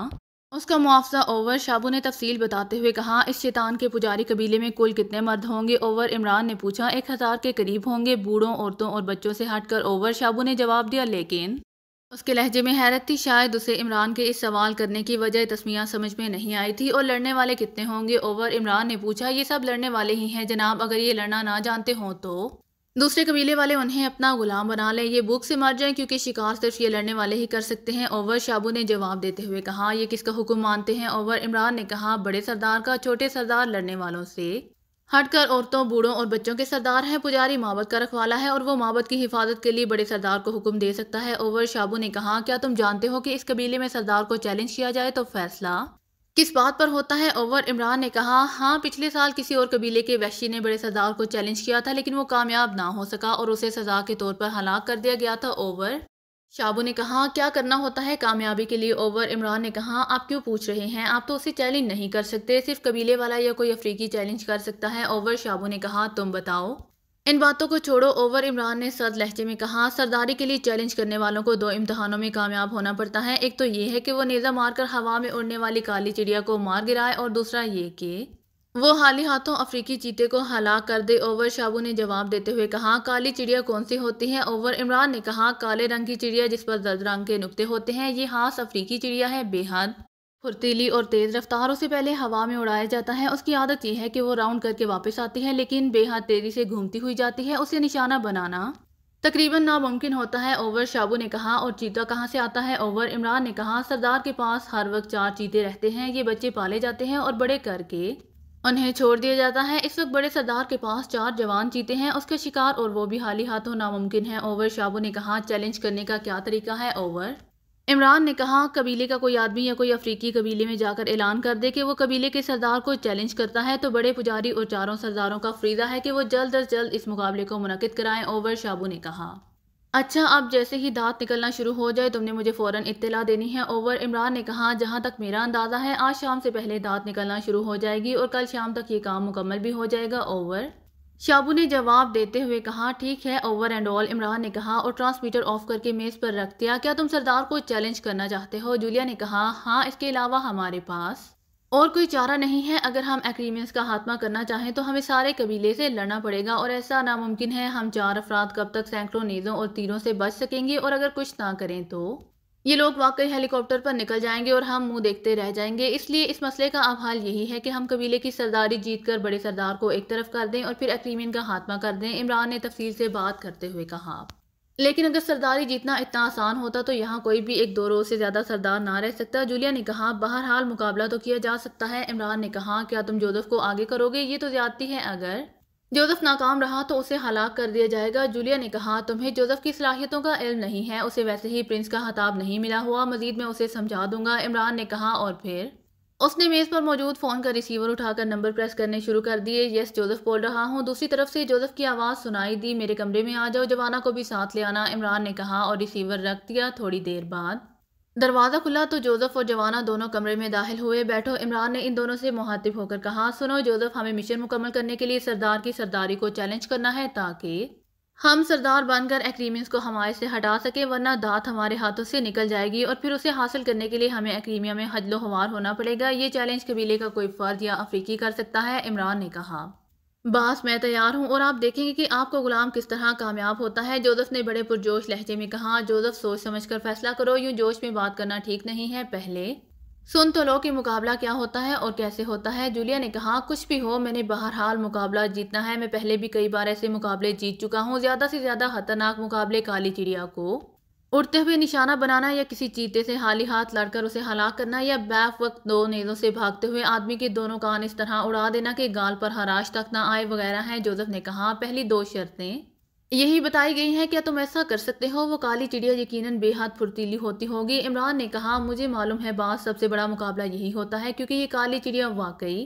उसका मुआवजा ओवर शाबू ने तफसील बताते हुए कहा इस शैतान के पुजारी कबीले में कुल कितने मर्द होंगे ओवर इमरान ने पूछा एक हज़ार के करीब होंगे बूढ़ों औरतों और बच्चों से हटकर ओवर शाबू ने जवाब दिया लेकिन उसके लहजे में हैरत थी शायद उसे इमरान के इस सवाल करने की वजह तस्मिया समझ में नहीं आई थी और लड़ने वाले कितने होंगे ओवर इमरान ने पूछा ये सब लड़ने वाले ही हैं जनाब अगर ये लड़ना ना जानते हों तो दूसरे कबीले वाले उन्हें अपना गुलाम बना लें ये भूख से मर जाएं क्योंकि शिकार सिर्फ ये लड़ने वाले ही कर सकते हैं ओवर शाबू ने जवाब देते हुए कहा यह किसका हुक्म मानते हैं ओवर इमरान ने कहा बड़े सरदार का छोटे सरदार लड़ने वालों से हटकर औरतों बूढ़ों और बच्चों के सरदार हैं पुजारी माबद का रखवाला है और वो माबद की हिफाजत के लिए बड़े सरदार को हुक्म दे सकता है ओवर शाबू ने कहा क्या तुम जानते हो कि इस कबीले में सरदार को चैलेंज किया जाए तो फैसला किस बात पर होता है ओवर इमरान ने कहा हाँ पिछले साल किसी और कबीले के वैशी ने बड़े सरदार को चैलेंज किया था लेकिन वो कामयाब ना हो सका और उसे सजा के तौर पर हलाक कर दिया गया था ओवर शाबू ने कहा क्या करना होता है कामयाबी के लिए ओवर इमरान ने कहा आप क्यों पूछ रहे हैं आप तो उसे चैलेंज नहीं कर सकते सिर्फ कबीले वाला या कोई अफ्रीकी चैलेंज कर सकता है ओवर शाबू ने कहा तुम बताओ इन बातों को छोड़ो ओवर इमरान ने सर्द लहजे में कहा सरदारी के लिए चैलेंज करने वालों को दो इम्तहानों में कामयाब होना पड़ता है एक तो ये है कि वो नेज़ा मारकर हवा में उड़ने वाली काली चिड़िया को मार गिराए और दूसरा ये कि वो हाली हाथों अफ्रीकी चीते को हलाक कर दे ओवर शाबू ने जवाब देते हुए कहा काली चिड़िया कौन सी होती है ओवर इमरान ने कहा काले रंग की चिड़िया जिस पर दर्द रंग के नुकते होते हैं ये हाथ अफ्रीकी चिड़िया है बेहद फुर्तीली और तेज़ रफ्तार उसे पहले हवा में उड़ाया जाता है उसकी आदत यह है कि वो राउंड करके वापस आती है लेकिन बेहद तेज़ी से घूमती हुई जाती है उसे निशाना बनाना तकरीबन नामुमकिन होता है ओवर शाबू ने कहा और चीता कहाँ से आता है ओवर इमरान ने कहा सरदार के पास हर वक्त चार चीते रहते हैं ये बच्चे पाले जाते हैं और बड़े करके उन्हें छोड़ दिया जाता है इस वक्त बड़े सरदार के पास चार जवान जीते हैं उसके शिकार और वो भी हाली हाथों नामुमकिन है ओवर शाबू ने कहा चैलेंज करने का क्या तरीका है ओवर इमरान ने कहा कबीले का कोई आदमी या कोई अफ्रीकी कबीले में जाकर ऐलान कर दे कि वो कबीले के सरदार को चैलेंज करता है तो बड़े पुजारी और चारों सरदारों का फ्रीजा है कि वो जल्द अज जल्द इस मुकाबले को मुनद कराएं ओवर शाबू ने कहा अच्छा अब जैसे ही दांत निकलना शुरू हो जाए तुमने मुझे फ़ौरन इत्तला देनी है ओवर इमरान ने कहा जहाँ तक मेरा अंदाज़ा है आज शाम से पहले दांत निकलना शुरू हो जाएगी और कल शाम तक ये काम मुकम्मल भी हो जाएगा ओवर शाबू ने जवाब देते हुए कहा ठीक है ओवर एंड ऑल इमरान ने कहा और ट्रांसमीटर ऑफ करके मेज़ पर रख दिया क्या तुम सरदार को चैलेंज करना चाहते हो जूलिया ने कहा हाँ इसके अलावा हमारे पास और कोई चारा नहीं है अगर हम एग्रीमेंट्स का खात्मा करना चाहें तो हमें सारे कबीले से लड़ना पड़ेगा और ऐसा नामुमकिन है हम चार अफराद कब तक सैकड़ों नेज़ों और तीरों से बच सकेंगे और अगर कुछ ना करें तो ये लोग वाकई हेलीकॉप्टर पर निकल जाएंगे और हम मुंह देखते रह जाएंगे इसलिए इस मसले का अब हाल यही है कि हम कबीले की सरदारी जीत कर बड़े सरदार को एक तरफ कर दें और फिर एक्रीमियन का खात्मा कर दें इमरान ने तफसील से बात करते हुए कहा लेकिन अगर सरदारी जीतना इतना आसान होता तो यहाँ कोई भी एक दो रोज़ से ज़्यादा सरदार ना रह सकता जूलिया ने कहा बहरहाल मुकाबला तो किया जा सकता है इमरान ने कहा क्या तुम जोजफ़ को आगे करोगे ये तो ज्यादती है अगर जोजफ नाकाम रहा तो उसे हलाक कर दिया जाएगा जूलिया ने कहा तुम्हें जोजफ की सलाहियतों का इल्म नहीं है उसे वैसे ही प्रिंस का हताब नहीं मिला हुआ मजीद मैं उसे समझा दूंगा इमरान ने कहा और फिर उसने मेज़ पर मौजूद फ़ोन का रिसीवर उठाकर नंबर प्रेस करने शुरू कर दिए यस जोसेफ बोल रहा हूँ दूसरी तरफ से जोसेफ की आवाज़ सुनाई दी मेरे कमरे में आ जाओ जवाना को भी साथ ले आना इमरान ने कहा और रिसीवर रख दिया थोड़ी देर बाद दरवाज़ा खुला तो जोसेफ और जवाना दोनों कमरे में दाखिल हुए बैठो इमरान ने इन दोनों से मुहातिब होकर कहा सुनो जोसेफ हमें मिशन मुकम्मल करने के लिए सरदार की सरदारी को चैलेंज करना है ताकि हम सरदार बनकर एक्रीमियंस को हमारे से हटा सकें वरना दात हमारे हाथों से निकल जाएगी और फिर उसे हासिल करने के लिए हमें एक्रीमिया में हजलो हवार होना पड़ेगा ये चैलेंज कबीले का कोई फर्द या अफ्रीकी कर सकता है इमरान ने कहा बास मैं तैयार हूँ और आप देखेंगे कि आपको गुलाम किस तरह कामयाब होता है जोसफ ने बड़े पुरजोश लहजे में कहा जोसफ सोच समझ कर फैसला करो यूँ जोश में बात करना ठीक नहीं है पहले सुन तो लो कि मुकाबला क्या होता है और कैसे होता है जूलिया ने कहा कुछ भी हो मैंने बहरहाल मुकाबला जीतना है मैं पहले भी कई बार ऐसे मुकाबले जीत चुका हूँ ज़्यादा से ज़्यादा खतरनाक मुकाबले काली चिड़िया को उड़ते हुए निशाना बनाना या किसी चीते से हाली हाथ लड़कर उसे हलाक करना या बैफ वक्त दो नेजों से भागते हुए आदमी के दोनों कान इस तरह उड़ा देना कि गाल पर हराश तक ना आए वगैरह हैं जोसेफ ने कहा पहली दो शर्तें यही बताई गई है क्या तुम ऐसा कर सकते हो वो काली चिड़िया यकीनन बेहद फुर्तीली होती होगी इमरान ने कहा मुझे मालूम है बात सबसे बड़ा मुकाबला यही होता है क्योंकि ये काली चिड़िया वाकई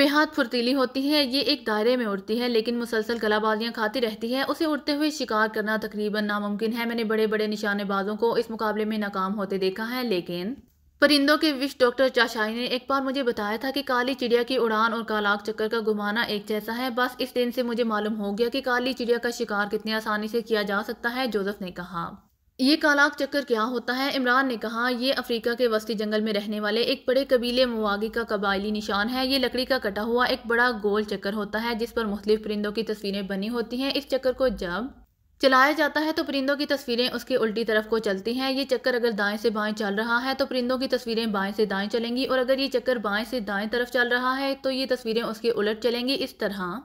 बेहद फुर्तीली होती है ये एक दायरे में उड़ती है लेकिन मुसलसल गलाबाजियां खाती रहती है उसे उड़ते हुए शिकार करना तकरीबन नामुमकिन है मैंने बड़े बड़े निशानेबाजों को इस मुकाबले में नाकाम होते देखा है लेकिन परिंदों के विश डॉक्टर चाशाई ने एक बार मुझे बताया था कि काली चिड़िया की उड़ान और कालाक चक्कर का घुमाना एक जैसा है बस इस दिन से मुझे मालूम हो गया कि काली चिड़िया का शिकार कितनी आसानी से किया जा सकता है जोसफ ने कहा ये कालाक चक्कर क्या होता है इमरान ने कहा यह अफ्रीका के वस्ती जंगल में रहने वाले एक बड़े कबीले मवागी का कबायली निशान है ये लकड़ी का कटा हुआ एक बड़ा गोल चक्कर होता है जिस पर मुख्तलिफ परिंदों की तस्वीरें बनी होती हैं इस चक्कर को जब चलाया जाता है तो परिंदों की तस्वीरें उसके उल्टी तरफ को चलती हैं ये चक्कर अगर दाएं से बाएं चल रहा है तो परिंदों की तस्वीरें बाएं से दाएं चलेंगी और अगर ये चक्कर बाएं से दाएं तरफ चल रहा है तो ये तस्वीरें उसके उलट चलेंगी इस तरह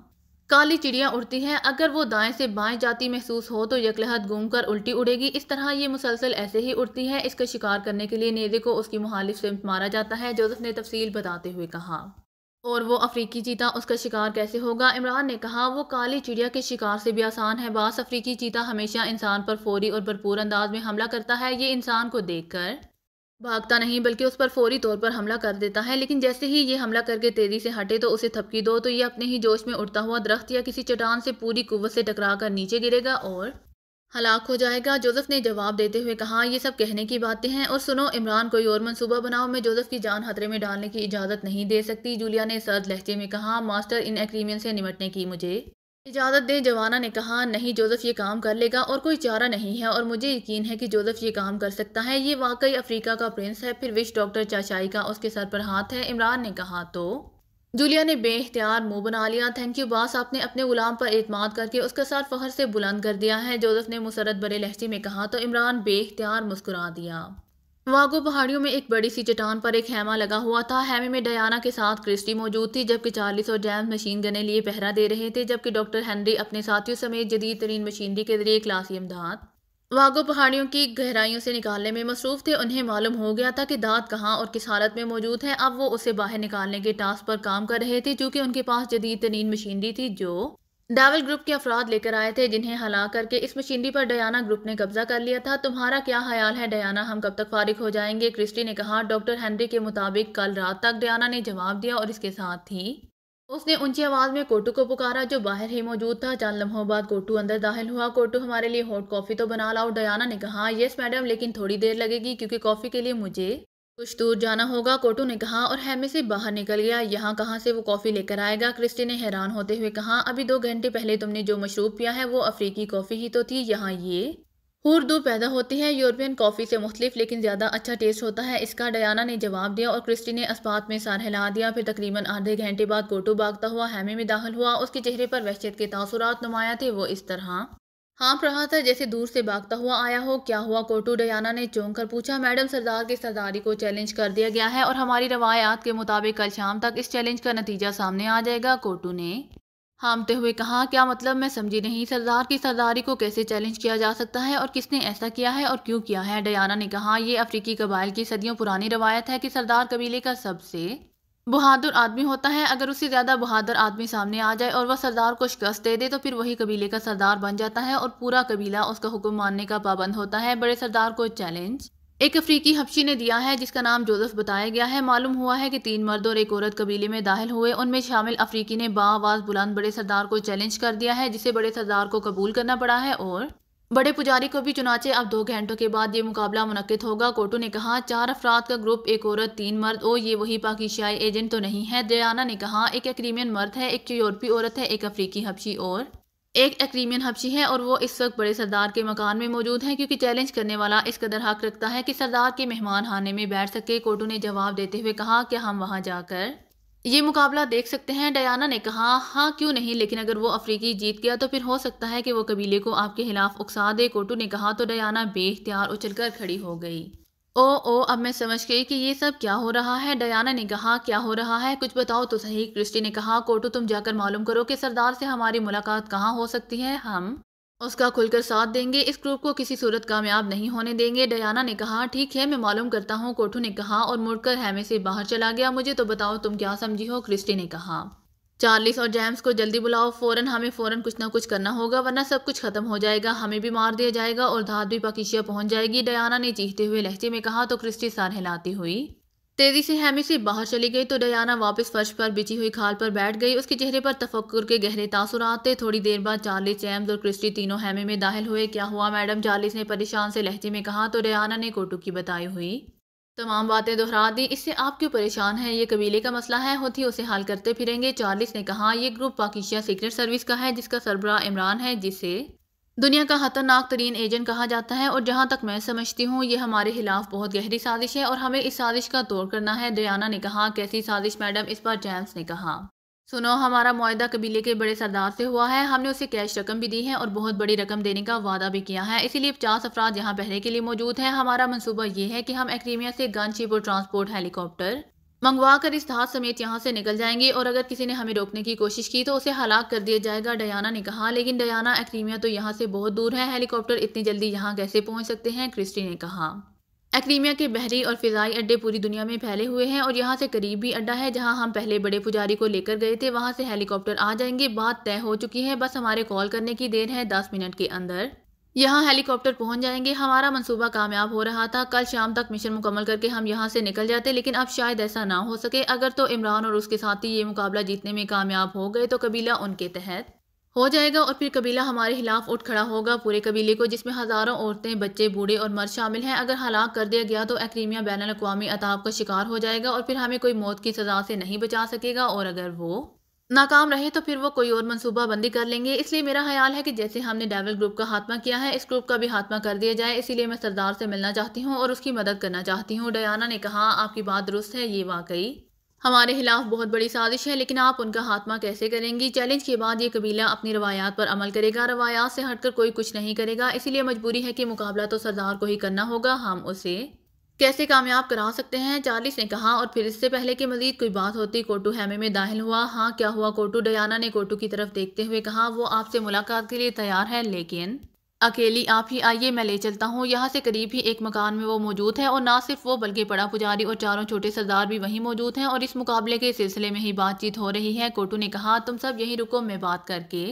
काली चिड़िया उड़ती है अगर वो दाएं से बाएं जाती महसूस हो तो यकलहत घूम कर उल्टी उड़ेगी इस तरह ये मुसलसल ऐसे ही उड़ती है इसका शिकार करने के लिए नेजे को उसकी मुहालिफ से मारा जाता है जोसफ ने तफसील बताते हुए कहा और वो अफ्रीकी चीता उसका शिकार कैसे होगा इमरान ने कहा वो काली चिड़िया के शिकार से भी आसान है बास अफ्रीकी चीता हमेशा इंसान पर फौरी और भरपूर अंदाज में हमला करता है ये इंसान को देखकर भागता नहीं बल्कि उस पर फौरी तौर पर हमला कर देता है लेकिन जैसे ही ये हमला करके तेज़ी से हटे तो उसे थपकी दो तो ये अपने ही जोश में उड़ता हुआ दरख्त या किसी चट्टान से पूरी कुवत से टकरा कर नीचे गिरेगा और हलाक हो जाएगा जोसेफ ने जवाब देते हुए कहा यह सब कहने की बातें हैं और सुनो इमरान कोई और मनसूबा बनाओ मैं जोसेफ की जान खतरे में डालने की इजाज़त नहीं दे सकती जूलिया ने सर्द लहजे में कहा मास्टर इन एक्रीमियन से निमटने की मुझे इजाज़त दे जवाना ने कहा नहीं जोसेफ ये काम कर लेगा और कोई चारा नहीं है और मुझे यकीन है कि जोसेफ ये काम कर सकता है ये वाकई अफ्रीका का प्रिंस है फिर विश डॉक्टर चाचाई का उसके सर पर हाथ है इमरान ने कहा तो जूलिया ने बेहतियार मुंह बना लिया थैंक यू बास आपने अपने गुलाम पर एतमाद करके उसका साथ फहर से बुलंद कर दिया है जोसफ ने मुसरत बड़े लहजे में कहा तो इमरान बेहतियार मुस्कुरा दिया वागो पहाड़ियों में एक बड़ी सी चट्टान पर एक हैमा लगा हुआ था हैमे में डयाना के साथ क्रिस्टी मौजूद थी जबकि चार्लिस और जैम्स मशीन गने लिए पहरा दे रहे थे जबकि डॉक्टर हेनरी अपने साथियों समेत जदीद तरीन मशीनरी के जरिए क्लासी इमदाद वागो पहाड़ियों की गहराइयों से निकालने में मसरूफ थे उन्हें मालूम हो गया था कि दांत कहाँ और किस हालत में मौजूद है अब वो उसे बाहर निकालने के टास्क पर काम कर रहे थे चूँकि उनके पास जदीद तरीन मशीनरी थी जो डावल ग्रुप के अफराद लेकर आए थे जिन्हें हला करके इस मशीनरी पर डयाना ग्रुप ने कब्जा कर लिया था तुम्हारा क्या ख्याल है डयाना हम कब तक फारिग हो जाएंगे क्रिस्टी ने कहा डॉक्टर हैंनरी के मुताबिक कल रात तक डयाना ने जवाब दिया और इसके साथ ही उसने ऊंची आवाज में कोटू को पुकारा जो बाहर ही मौजूद था चंद लम्हों बाद कोटू अंदर दाखिल हुआ कोटू हमारे लिए हॉट कॉफ़ी तो बना लाओ डयाना ने कहा यस मैडम लेकिन थोड़ी देर लगेगी क्योंकि कॉफ़ी के लिए मुझे कुछ दूर जाना होगा कोटू ने कहा और हैमे से बाहर निकल गया यहाँ कहाँ से वो कॉफ़ी लेकर आएगा क्रिस्टी ने हैरान होते हुए कहा अभी दो घंटे पहले तुमने जो मशरूब पिया है वो अफ्रीकी कॉफ़ी ही तो थी यहाँ ये हुरदू पैदा होती है यूरोपियन कॉफ़ी से मुख्तफ लेकिन ज़्यादा अच्छा टेस्ट होता है इसका डयाना ने जवाब दिया और क्रिस्टी ने इस्पात में सार हिला दिया फिर तकरीबन आधे घंटे बाद गोटू भागता हुआ हैमे में दाखिल हुआ उसके चेहरे पर वहशत के तासुरात नुमाया थे वो इस तरह हाँप रहा था जैसे दूर से भागता हुआ आया हो क्या हुआ कोटू डयाना ने चौंक कर पूछा मैडम सरदार की सरदारी को चैलेंज कर दिया गया है और हमारी रवायात के मुताबिक कल शाम तक इस चैलेंज का नतीजा सामने आ जाएगा कोटू ने हामते हुए कहा क्या मतलब मैं समझी नहीं सरदार की सरदारी को कैसे चैलेंज किया जा सकता है और किसने ऐसा किया है और क्यों किया है डयाना ने कहा यह अफ्रीकी कबाइल की सदियों पुरानी रवायत है कि सरदार कबीले का सबसे बहादुर आदमी होता है अगर उससे ज़्यादा बहादुर आदमी सामने आ जाए और वह सरदार को शिकस्त दे दे तो फिर वही कबीले का सरदार बन जाता है और पूरा कबीला उसका हुक्म मानने का पाबंद होता है बड़े सरदार को चैलेंज एक अफ्रीकी हफ्शी ने दिया है जिसका नाम जोजफ बताया गया है मालूम हुआ है कि तीन मर्द और एक औरत कबीले में दाखिल हुए उनमें शामिल अफ्रीकी ने बावाज बुलंद बड़े सरदार को चैलेंज कर दिया है जिसे बड़े सरदार को कबूल करना पड़ा है और बड़े पुजारी को भी चुनाचे अब दो घंटों के बाद ये मुकाबला मुनद होगा कोटू ने कहा चार अफराद का ग्रुप एक औरत तीन मर्द और ये वही पाकिस्तानी एजेंट तो नहीं है दयाना ने कहा एक एक्रीमियन मर्द है एक यूरोपी औरत है एक अफ्रीकी हफ्शी और एक एक्रीमियन हबशी है और वो इस वक्त बड़े सरदार के मकान में मौजूद हैं क्योंकि चैलेंज करने वाला इस कदर हक रखता है कि सरदार के मेहमान खाने में बैठ सके कोटू ने जवाब देते हुए कहा कि हम वहाँ जाकर ये मुकाबला देख सकते हैं डयाना ने कहा हाँ क्यों नहीं लेकिन अगर वो अफ्रीकी जीत गया तो फिर हो सकता है कि वो कबीले को आपके खिलाफ उकसा दे कोटू ने कहा तो डयाना बेख्तियार उछलकर खड़ी हो गई ओ ओ अब मैं समझ गई कि ये सब क्या हो रहा है डयाना ने कहा क्या हो रहा है कुछ बताओ तो सही क्रिस्टी ने कहा कोटू तुम जाकर मालूम करो कि सरदार से हमारी मुलाकात कहाँ हो सकती है हम उसका खुलकर साथ देंगे इस ग्रुप को किसी सूरत कामयाब नहीं होने देंगे डयाना ने कहा ठीक है मैं मालूम करता हूँ कोटू ने कहा और मुड़कर हैमे से बाहर चला गया मुझे तो बताओ तुम क्या समझी हो क्रिस्टी ने कहा चार्लिस और जेम्स को जल्दी बुलाओ फ़ौरन हमें फ़ौरन कुछ ना कुछ करना होगा वरना सब कुछ ख़त्म हो जाएगा हमें भी मार दिया जाएगा और धात भी पकीशिया पहुंच जाएगी डयाना ने चीखते हुए लहजे में कहा तो क्रिस्टी सार हिलाती हुई तेजी से हैमी से बाहर चली गई तो डयाना वापस फर्श पर बिछी हुई खाल पर बैठ गई उसके चेहरे पर तफक्कुर के गहरे तासुर आते थोड़ी देर बाद चार्लिस जेम्स और क्रिस्टी तीनों हैमे में दाखिल हुए क्या हुआ मैडम चार्लिस ने परेशान से लहजे में कहा तो डयाना ने कोटुकी बताई हुई तमाम बातें दोहरा दी इससे आप क्यों परेशान हैं ये कबीले का मसला है होती उसे हल करते फिरेंगे चार्लिस ने कहा यह ग्रुप पाकिस्तान सीक्रेट सर्विस का है जिसका सरबरा इमरान है जिसे दुनिया का खतरनाक तरीन एजेंट कहा जाता है और जहाँ तक मैं समझती हूँ ये हमारे खिलाफ बहुत गहरी साजिश है और हमें इस साजिश का तोड़ करना है दयाना ने कहा कैसी साजिश मैडम इस पर जैम्स ने कहा सुनो हमारा मुआदा कबीले के बड़े सरदार से हुआ है हमने उसे कैश रकम भी दी है और बहुत बड़ी रकम देने का वादा भी किया है इसीलिए पचास अफराद यहाँ पहले के लिए मौजूद हैं हमारा मंसूबा ये है कि हम एक्रीमिया से शिप और ट्रांसपोर्ट हेलीकॉप्टर मंगवा कर इस धात समेत यहाँ से निकल जाएंगे और अगर किसी ने हमें रोकने की कोशिश की तो उसे हलाक कर दिया जाएगा डयाना ने कहा लेकिन डयाना एक्रीमिया तो यहाँ से बहुत दूर है हेलीकॉप्टर इतनी जल्दी यहाँ कैसे पहुँच सकते हैं क्रिस्टी ने कहा एक्रीमिया के बहरी और फ़िज़ाई अड्डे पूरी दुनिया में फैले हुए हैं और यहाँ से करीबी अड्डा है जहाँ हम पहले बड़े पुजारी को लेकर गए थे वहाँ से हेलीकॉप्टर आ जाएंगे बात तय हो चुकी है बस हमारे कॉल करने की देर है दस मिनट के अंदर यहाँ हेलीकॉप्टर पहुंच जाएंगे हमारा मंसूबा कामयाब हो रहा था कल शाम तक मिशन मुकम्मल करके हम यहाँ से निकल जाते लेकिन अब शायद ऐसा ना हो सके अगर तो इमरान और उसके साथी ये मुकाबला जीतने में कामयाब हो गए तो कबीला उनके तहत हो जाएगा और फिर कबीला हमारे खिलाफ उठ खड़ा होगा पूरे कबीले को जिसमें हज़ारों औरतें बच्चे बूढ़े और मर्द शामिल हैं अगर हलाक कर दिया गया तो एक्रीमिया बैन अवी अताब का शिकार हो जाएगा और फिर हमें कोई मौत की सज़ा से नहीं बचा सकेगा और अगर वो नाकाम रहे तो फिर वो कोई और मनसूबा बंदी कर लेंगे इसलिए मेरा ख्याल है कि जैसे हमने डेवल ग्रुप का खात्मा किया है इस ग्रुप का भी खात्मा कर दिया जाए इसीलिए मैं सरदार से मिलना चाहती हूँ और उसकी मदद करना चाहती हूँ डयाना ने कहा आपकी बात दुरुस्त है ये वाकई हमारे खिलाफ बहुत बड़ी साजिश है लेकिन आप उनका खात्मा कैसे करेंगी चैलेंज के बाद ये कबीला अपनी रवायात पर अमल करेगा रवायात से हटकर कोई कुछ नहीं करेगा इसीलिए मजबूरी है कि मुकाबला तो सरदार को ही करना होगा हम उसे कैसे कामयाब करा सकते हैं चार्लिस ने कहा और फिर इससे पहले कि मजीद कोई बात होती कोटू हैमे में दाखिल हुआ हाँ क्या हुआ कोटू डयाना ने कोटू की तरफ देखते हुए कहा वो आपसे मुलाकात के लिए तैयार है लेकिन अकेली आप ही आइए मैं ले चलता हूँ यहाँ से करीब ही एक मकान में वो मौजूद है और ना सिर्फ वो बल्कि बड़ा पुजारी और चारों छोटे सरदार भी वहीं मौजूद हैं और इस मुकाबले के सिलसिले में ही बातचीत हो रही है कोटू ने कहा तुम सब यहीं रुको मैं बात करके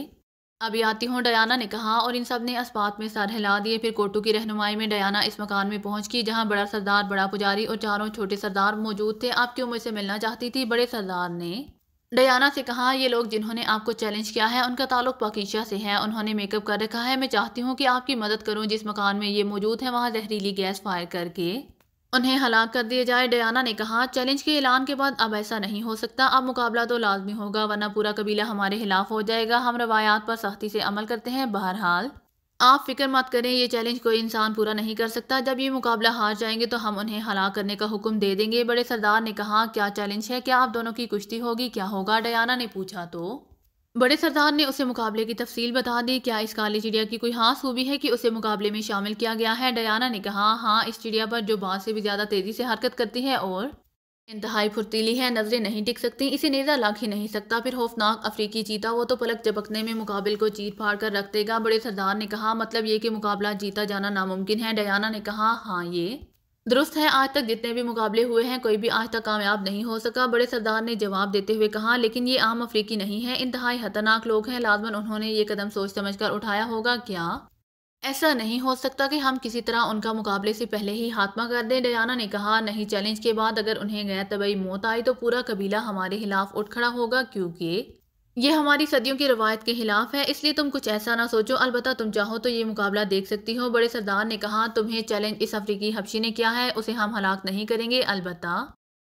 अभी आती हूँ डयाना ने कहा और इन सब ने इस्पात में सर हिला दिए फिर कोटू की रहनुमाई में डयाना इस मकान में पहुँच गई जहाँ बड़ा सरदार बड़ा पुजारी और चारों छोटे सरदार मौजूद थे आप क्यों मुझसे मिलना चाहती थी बड़े सरदार ने डयाना से कहा ये लोग जिन्होंने आपको चैलेंज किया है उनका ताल्लुक पाकिशा से है उन्होंने मेकअप कर रखा है मैं चाहती हूँ कि आपकी मदद करूँ जिस मकान में ये मौजूद है वहाँ जहरीली गैस फायर करके उन्हें हलाक कर दिया जाए डयाना ने कहा चैलेंज के ऐलान के बाद अब ऐसा नहीं हो सकता अब मुकाबला तो लाजमी होगा वरना पूरा कबीला हमारे खिलाफ हो जाएगा हम रवायात पर सख्ती से अमल करते हैं बहरहाल आप फिक्र मत करें ये चैलेंज कोई इंसान पूरा नहीं कर सकता जब ये मुकाबला हार जाएंगे तो हम उन्हें हला करने का हुक्म दे देंगे बड़े सरदार ने कहा क्या चैलेंज है क्या आप दोनों की कुश्ती होगी क्या होगा डयाना ने पूछा तो बड़े सरदार ने उसे मुकाबले की तफसील बता दी क्या इस काली चिड़िया की कोई हास खूबी है कि उसे मुकाबले में शामिल किया गया है डयाना ने कहा हाँ इस चिड़िया पर जो बात से भी ज़्यादा तेज़ी से हरकत करती है और इंतहाई फुर्तीली है नज़रें नहीं टिक सकती इसे नेजा लाख ही नहीं सकता फिर खौफनाक अफ्रीकी जीता वो तो पलक चपकने में मुकाबले को चीत फाड़ कर रख देगा बड़े सरदार ने कहा मतलब ये कि मुकाबला जीता जाना नामुमकिन है डयाना ने कहा हाँ ये दुरुस्त है आज तक जितने भी मुकाबले हुए हैं कोई भी आज तक कामयाब नहीं हो सका बड़े सरदार ने जवाब देते हुए कहा लेकिन ये आम अफ्रीकी नहीं है इंतहाई खतरनाक लोग हैं लाजमन उन्होंने ये कदम सोच समझ कर उठाया होगा क्या ऐसा नहीं हो सकता कि हम किसी तरह उनका मुकाबले से पहले ही हात्मा कर दें डयाना ने कहा नहीं चैलेंज के बाद अगर उन्हें गैर तबई मौत आई तो पूरा कबीला हमारे खिलाफ उठ खड़ा होगा क्योंकि ये हमारी सदियों की रवायत के खिलाफ है इसलिए तुम कुछ ऐसा ना सोचो अलबत् तुम चाहो तो ये मुकाबला देख सकती हो बड़े सरदार ने कहा तुम्हें चैलेंज इस अफ्रीकी हफ्शी ने किया है उसे हम हलाक नहीं करेंगे अलबत्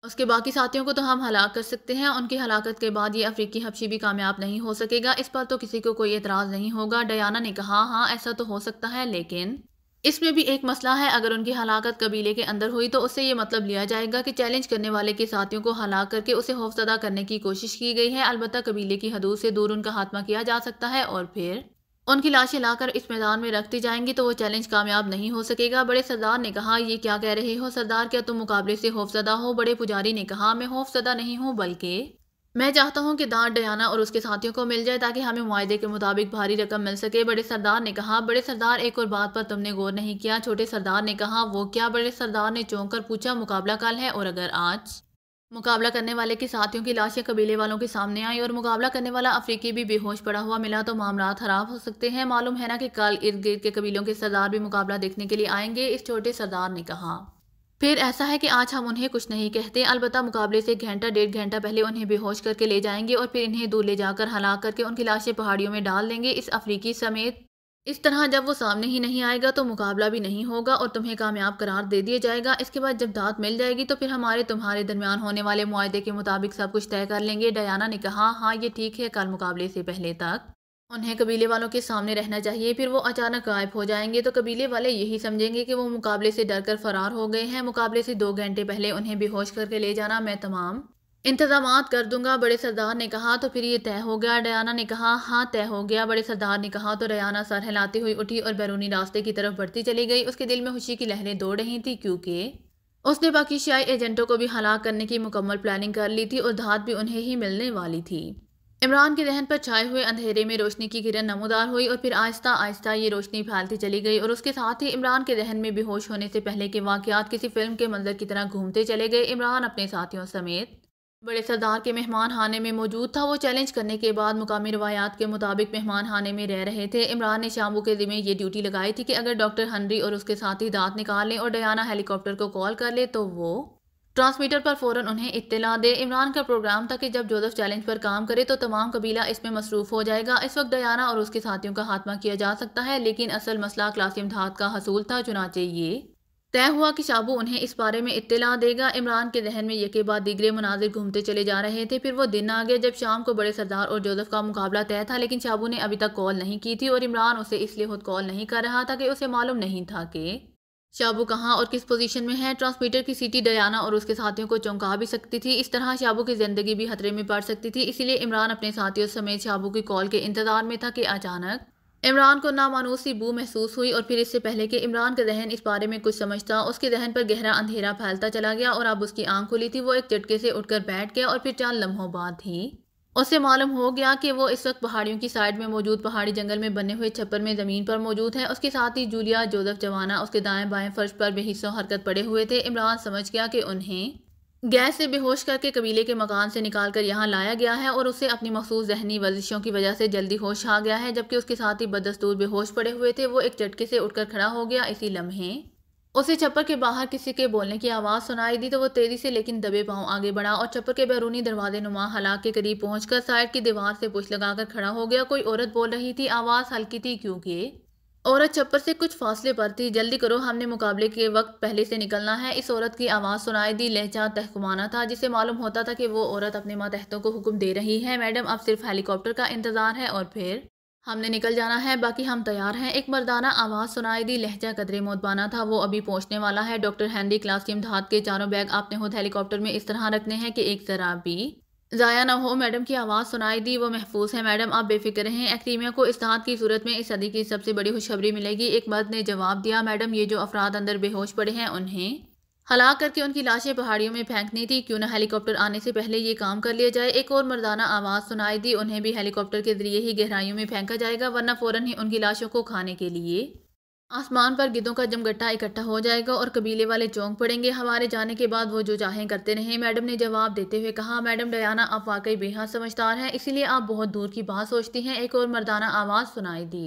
उसके बाकी साथियों को तो हम हलाक कर सकते हैं उनकी हलाकत के बाद ये अफ्रीकी हफ्शी भी कामयाब नहीं हो सकेगा इस पर तो किसी को कोई एतराज़ नहीं होगा डयाना ने कहा हाँ ऐसा तो हो सकता है लेकिन इसमें भी एक मसला है अगर उनकी हलाकत कबीले के अंदर हुई तो उससे ये मतलब लिया जाएगा कि चैलेंज करने वाले के साथियों को हलाक करके उसे हौफजदा करने की कोशिश की गई है अलबत्त कबीले की हदूद से दूर उनका खात्मा किया जा सकता है और फिर उनकी लाशें लाकर इस मैदान में रख दी जाएंगी तो वो चैलेंज कामयाब नहीं हो सकेगा बड़े सरदार ने कहा ये क्या कह रहे हो सरदार क्या तुम मुकाबले से होफजदा हो बड़े पुजारी ने कहा मैं होफजदा नहीं हूँ बल्कि मैं चाहता हूं कि दांत डयाना और उसके साथियों को मिल जाए ताकि हमें मुआदे के मुताबिक भारी रकम मिल सके बड़े सरदार ने कहा बड़े सरदार एक और बात पर तुमने गौर नहीं किया छोटे सरदार ने कहा वो क्या बड़े सरदार ने चौंक कर पूछा मुकाबला कल है और अगर आज मुकाबला करने वाले के साथियों की लाशें कबीले वालों के सामने आई और मुकाबला करने वाला अफ्रीकी भी बेहोश पड़ा हुआ मिला तो मामला खराब हो सकते हैं मालूम है ना कि कल इर्द गिर्द के कबीलों के सरदार भी मुकाबला देखने के लिए आएंगे इस छोटे सरदार ने कहा फिर ऐसा है कि आज हम उन्हें कुछ नहीं कहते अलबत् मुकाबले से घंटा डेढ़ घंटा पहले उन्हें बेहोश करके ले जाएंगे और फिर इन्हें दूर ले जाकर हला करके उनकी लाशें पहाड़ियों में डाल देंगे इस अफ्रीकी समेत इस तरह जब वो सामने ही नहीं आएगा तो मुकाबला भी नहीं होगा और तुम्हें कामयाब करार दे दिया जाएगा इसके बाद जब दात मिल जाएगी तो फिर हमारे तुम्हारे दरमियान होने वाले माहदे के मुताबिक सब कुछ तय कर लेंगे डयाना ने कहा हाँ ये ठीक है कल मुकाबले से पहले तक उन्हें कबीले वालों के सामने रहना चाहिए फिर वो अचानक गायब हो जाएंगे तो कबीले वाले यही समझेंगे कि वो मुकाबले से डरकर फरार हो गए हैं मुकाबले से दो घंटे पहले उन्हें बेहोश करके ले जाना मैं तमाम इंतजाम कर दूंगा बड़े सरदार ने कहा तो फिर ये तय हो गया डयाना ने कहा हाँ तय हो गया बड़े सरदार ने कहा तो रयाना सर हिलाती हुई उठी और बैरूनी रास्ते की तरफ बढ़ती चली गई उसके दिल में खुशी की लहरें दौड़ रही थी क्योंकि उसने बाकी शाही एजेंटों को भी हलाक करने की मुकम्मल प्लानिंग कर ली थी और धात भी उन्हें ही मिलने वाली थी इमरान के जहन पर छाए हुए अंधेरे में रोशनी की किरण नमोदार हुई और फिर आहिस्ता आहिस्ता ये रोशनी फैलती चली गई और उसके साथ ही इमरान के जहन में बेहोश होने से पहले के वाकयात किसी फिल्म के मंजर की तरह घूमते चले गए इमरान अपने साथियों समेत बड़े सरदार के मेहमान खाने में मौजूद था वो चैलेंज करने के बाद मुकामी रवायात के मुताबिक मेहमान खाने में रह रहे थे इमरान ने शामू के जिम्मे ये ड्यूटी लगाई थी कि अगर डॉक्टर हनरी और उसके साथी दांत निकाल लें और डयाना हेलीकॉप्टर को कॉल कर ले तो वो ट्रांसमीटर पर फौरन उन्हें इत्तला दे इमरान का प्रोग्राम था कि जब जोसेफ चैलेंज पर काम करे तो तमाम कबीला इसमें मसरूफ हो जाएगा इस वक्त डयाना और उसके साथियों का खात्मा किया जा सकता है लेकिन असल मसला क्लासिम धात का हसूल था चुनाचे ये तय हुआ कि शाबू उन्हें इस बारे में इत्तला देगा इमरान के जहन में यके बाद दिगरे मनाजिर घूमते चले जा रहे थे फिर वो दिन आ गया जब शाम को बड़े सरदार और जोजफ़ का मुकाबला तय था लेकिन शाबू ने अभी तक कॉल नहीं की थी और इमरान उसे इसलिए खुद कॉल नहीं कर रहा था कि उसे मालूम नहीं था कि शाबू कहाँ और किस पोजीशन में है ट्रांसमीटर की सीटी डयाना और उसके साथियों को चौंका भी सकती थी इस तरह शाबू की ज़िंदगी भी खतरे में पड़ सकती थी इसीलिए इमरान अपने साथियों समेत शाबू की कॉल के इंतज़ार में था कि अचानक इमरान को नामानूसी बू महसूस हुई और फिर इससे पहले कि इमरान का जहन इस बारे में कुछ समझता उसके जहन पर गहरा अंधेरा फैलता चला गया और अब उसकी आंख खुली थी वो एक झटके से उठकर बैठ गया और फिर चार लम्हों बाद ही उसे मालूम हो गया कि वो इस वक्त पहाड़ियों की साइड में मौजूद पहाड़ी जंगल में बने हुए छप्पर में ज़मीन पर मौजूद है उसके साथ ही जूलिया जोजफ जवाना उसके दाएं बाएं फर्श पर बेहिस्सों हरकत पड़े हुए थे इमरान समझ गया कि उन्हें गैस से बेहोश करके कबीले के मकान से निकाल कर यहाँ लाया गया है और उसे अपनी मखसूस जहनी वर्जिशों की वजह से जल्दी होश आ गया है जबकि उसके साथ ही बदस्तूर बेहोश पड़े हुए थे वो एक चटके से उठकर खड़ा हो गया इसी लम्हे उसे छप्पर के बाहर किसी के बोलने की आवाज़ सुनाई दी तो वो तेज़ी से लेकिन दबे पाँव आगे बढ़ा और छप्पर के बैरूनी दरवाजे नुमा हलाक के करीब पहुँच साइड की दीवार से पुछ लगाकर खड़ा हो गया कोई औरत बोल रही थी आवाज़ हल्की थी क्योंकि औरत छप्पर से कुछ फासले पर थी जल्दी करो हमने मुकाबले के वक्त पहले से निकलना है इस औरत की आवाज़ सुनाई दी लहजा तहकुमाना था जिसे मालूम होता था कि वो औरत अपने मातहतों को हुक्म दे रही है मैडम अब सिर्फ हेलीकॉप्टर का इंतज़ार है और फिर हमने निकल जाना है बाकी हम तैयार हैं एक मर्दाना आवाज़ सुनाई दी लहजा कदरे मोतबाना था वो अभी पहुँचने वाला है डॉक्टर हैंडी क्लास धात इमदाद के चारों बैग आपने खुद हेलीकॉप्टर में इस तरह रखने हैं कि एक जरा भी ज़ाया ना हो मैडम की आवाज़ सुनाई दी वो महफूज है मैडम आप बेफिक्र हैं एक्रीमिया को इस की सूरत में इस सदी की सबसे बड़ी खुशखबरी मिलेगी एक मर्द ने जवाब दिया मैडम ये जो अफराद अंदर बेहोश पड़े हैं उन्हें हलाक करके उनकी लाशें पहाड़ियों में फेंकनी थी क्यों ना हेलीकॉप्टर आने से पहले ये काम कर लिया जाए एक और मर्दाना आवाज़ सुनाई दी उन्हें भी हेलीकॉप्टर के जरिए ही गहराइयों में फेंका जाएगा वरना फ़ौरन ही उनकी लाशों को खाने के लिए आसमान पर गिद्धों का जमगट्टा इकट्ठा हो जाएगा और कबीले वाले चौंक पड़ेंगे हमारे जाने के बाद वो जो चाहें करते रहें मैडम ने जवाब देते हुए कहा मैडम डयाना आप वाकई बेहद समझदार हैं इसीलिए आप बहुत दूर की बात सोचती हैं एक और मर्दाना आवाज़ सुनाई दी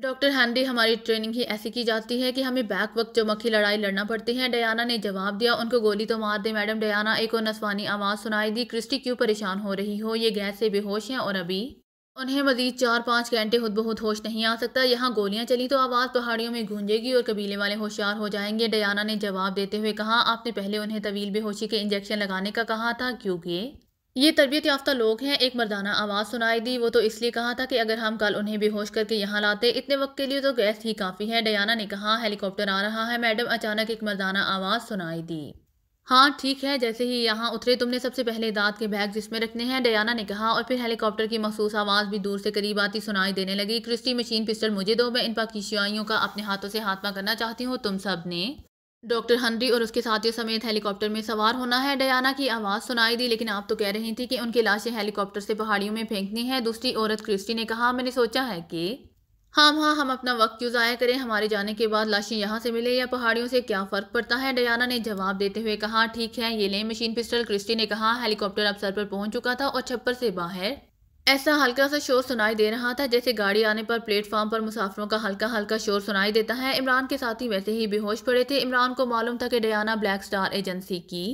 डॉक्टर हैंनरी हमारी ट्रेनिंग ही ऐसी की जाती है कि हमें बैक वक्त चौमखी लड़ाई लड़ना पड़ती है डयाना ने जवाब दिया उनको गोली तो मार दे मैडम डयाना एक और नस्वानी आवाज़ सुनाई दी क्रिस्टी क्यों परेशान हो रही हो ये गैस से बेहोश हैं और अभी उन्हें मजीद चार पाँच घंटे खुद बहुत होश नहीं आ सकता यहाँ गोलियाँ चली तो आवाज़ पहाड़ियों में गूंजेगी और कबीले वाले होशियार हो जाएंगे डयाना ने जवाब देते हुए कहा आपने पहले उन्हें तवील बेहोशी के इंजेक्शन लगाने का कहा था क्योंकि ये तरबियत याफ्ता लोग हैं एक मर्दाना आवाज़ सुनाई दी वो तो इसलिए कहा था कि अगर हम कल उन्हें बेहोश करके यहाँ लाते इतने वक्त के लिए तो गैस ही काफ़ी है डयाना ने कहा हेलीकॉप्टर आ रहा है मैडम अचानक एक मर्दाना आवाज़ सुनाई दी हाँ ठीक है जैसे ही यहाँ उतरे तुमने सबसे पहले दांत के बैग जिसमें रखने हैं डयाना ने कहा और फिर हेलीकॉप्टर की महसूस आवाज़ भी दूर से करीब आती सुनाई देने लगी क्रिस्टी मशीन पिस्टल मुझे दो मैं इन पाकिशियाइयों का अपने हाथों से हाथमा करना चाहती हूँ तुम सब ने डॉक्टर हनरी और उसके साथियों समेत हेलीकॉप्टर में सवार होना है डयाना की आवाज़ सुनाई दी लेकिन आप तो कह रही थी कि उनकी लाशें हेलीकॉप्टर से पहाड़ियों में फेंकनी है दूसरी औरत क्रिस्टी ने कहा मैंने सोचा है कि हाँ हाँ हम अपना वक्त क्यों ज़ाया करें हमारे जाने के बाद लाशें यहाँ से मिले या पहाड़ियों से क्या फ़र्क पड़ता है डयाना ने जवाब देते हुए कहा ठीक है ये लें मशीन पिस्टल क्रिस्टी ने कहा हेलीकॉप्टर अब सर पर पहुँच चुका था और छप्पर से बाहर ऐसा हल्का सा शोर सुनाई दे रहा था जैसे गाड़ी आने पर प्लेटफॉर्म पर मुसाफिरों का हल्का हल्का शोर सुनाई देता है इमरान के साथी वैसे ही बेहोश पड़े थे इमरान को मालूम था कि डयाना ब्लैक स्टार एजेंसी की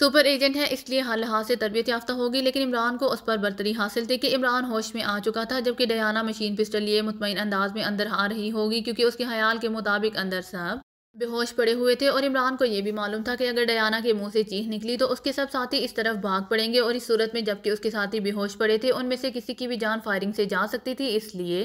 सुपर एजेंट है इसलिए हर लिहाज से तरबियत याफ्ता होगी लेकिन इमरान को उस पर बरतरी हासिल थी कि इमरान होश में आ चुका था जबकि डयाना मशीन पिस्टल लिए मुतमिन अंदाज में अंदर आ रही होगी क्योंकि उसके ख्याल के मुताबिक अंदर सब बेहोश पड़े हुए थे और इमरान को यह भी मालूम था कि अगर डयाना के मुंह से चीख निकली तो उसके सब साथी इस तरफ भाग पड़ेंगे और इस सूरत में जबकि उसके साथी बेहोश पड़े थे उनमें से किसी की भी जान फायरिंग से जा सकती थी इसलिए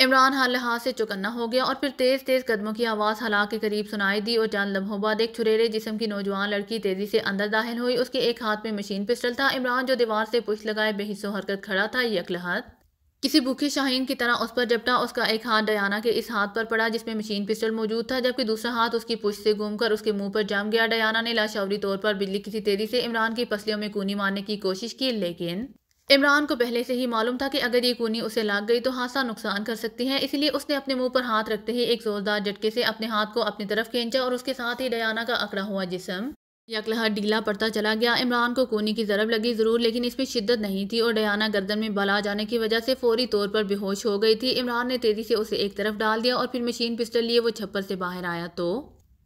इमरान हर लिहाज से चौकन्ना हो गया और फिर तेज़ तेज़ कदमों की आवाज़ हला के करीब सुनाई दी और चंद लम्हों बाद एक छुरेरे जिसम की नौजवान लड़की तेज़ी से अंदर दाखिल हुई उसके एक हाथ में मशीन पिस्टल था इमरान जो दीवार से पुछ लगाए बेहिसो हरकत खड़ा था यकलहत किसी भूखे शाहीन की तरह उस पर जपटा उसका एक हाथ डयाना के इस हाथ पर पड़ा जिसमें मशीन पिस्टल मौजूद था जबकि दूसरा हाथ उसकी पुश से घूमकर उसके मुंह पर जम गया डयाना ने लाशावरी तौर पर बिजली किसी तेजी से इमरान की पसलियों में कूनी मारने की कोशिश की लेकिन इमरान को पहले से ही मालूम था कि अगर ये कोनी उसे लाग गई तो हादसा नुकसान कर सकती है इसलिए उसने अपने मुंह पर हाथ रखते ही एक जोरदार झटके से अपने हाथ को अपनी तरफ खींचा और उसके साथ ही डयाना का अकड़ा हुआ जिसम यकलहर डीला पड़ता चला गया इमरान को कोनी की जरब लगी ज़रूर लेकिन इसमें शिद्दत नहीं थी और डयाना गर्दन में बला जाने की वजह से फौरी तौर पर बेहोश हो गई थी इमरान ने तेज़ी से उसे एक तरफ डाल दिया और फिर मशीन पिस्टल लिए वो छप्पर से बाहर आया तो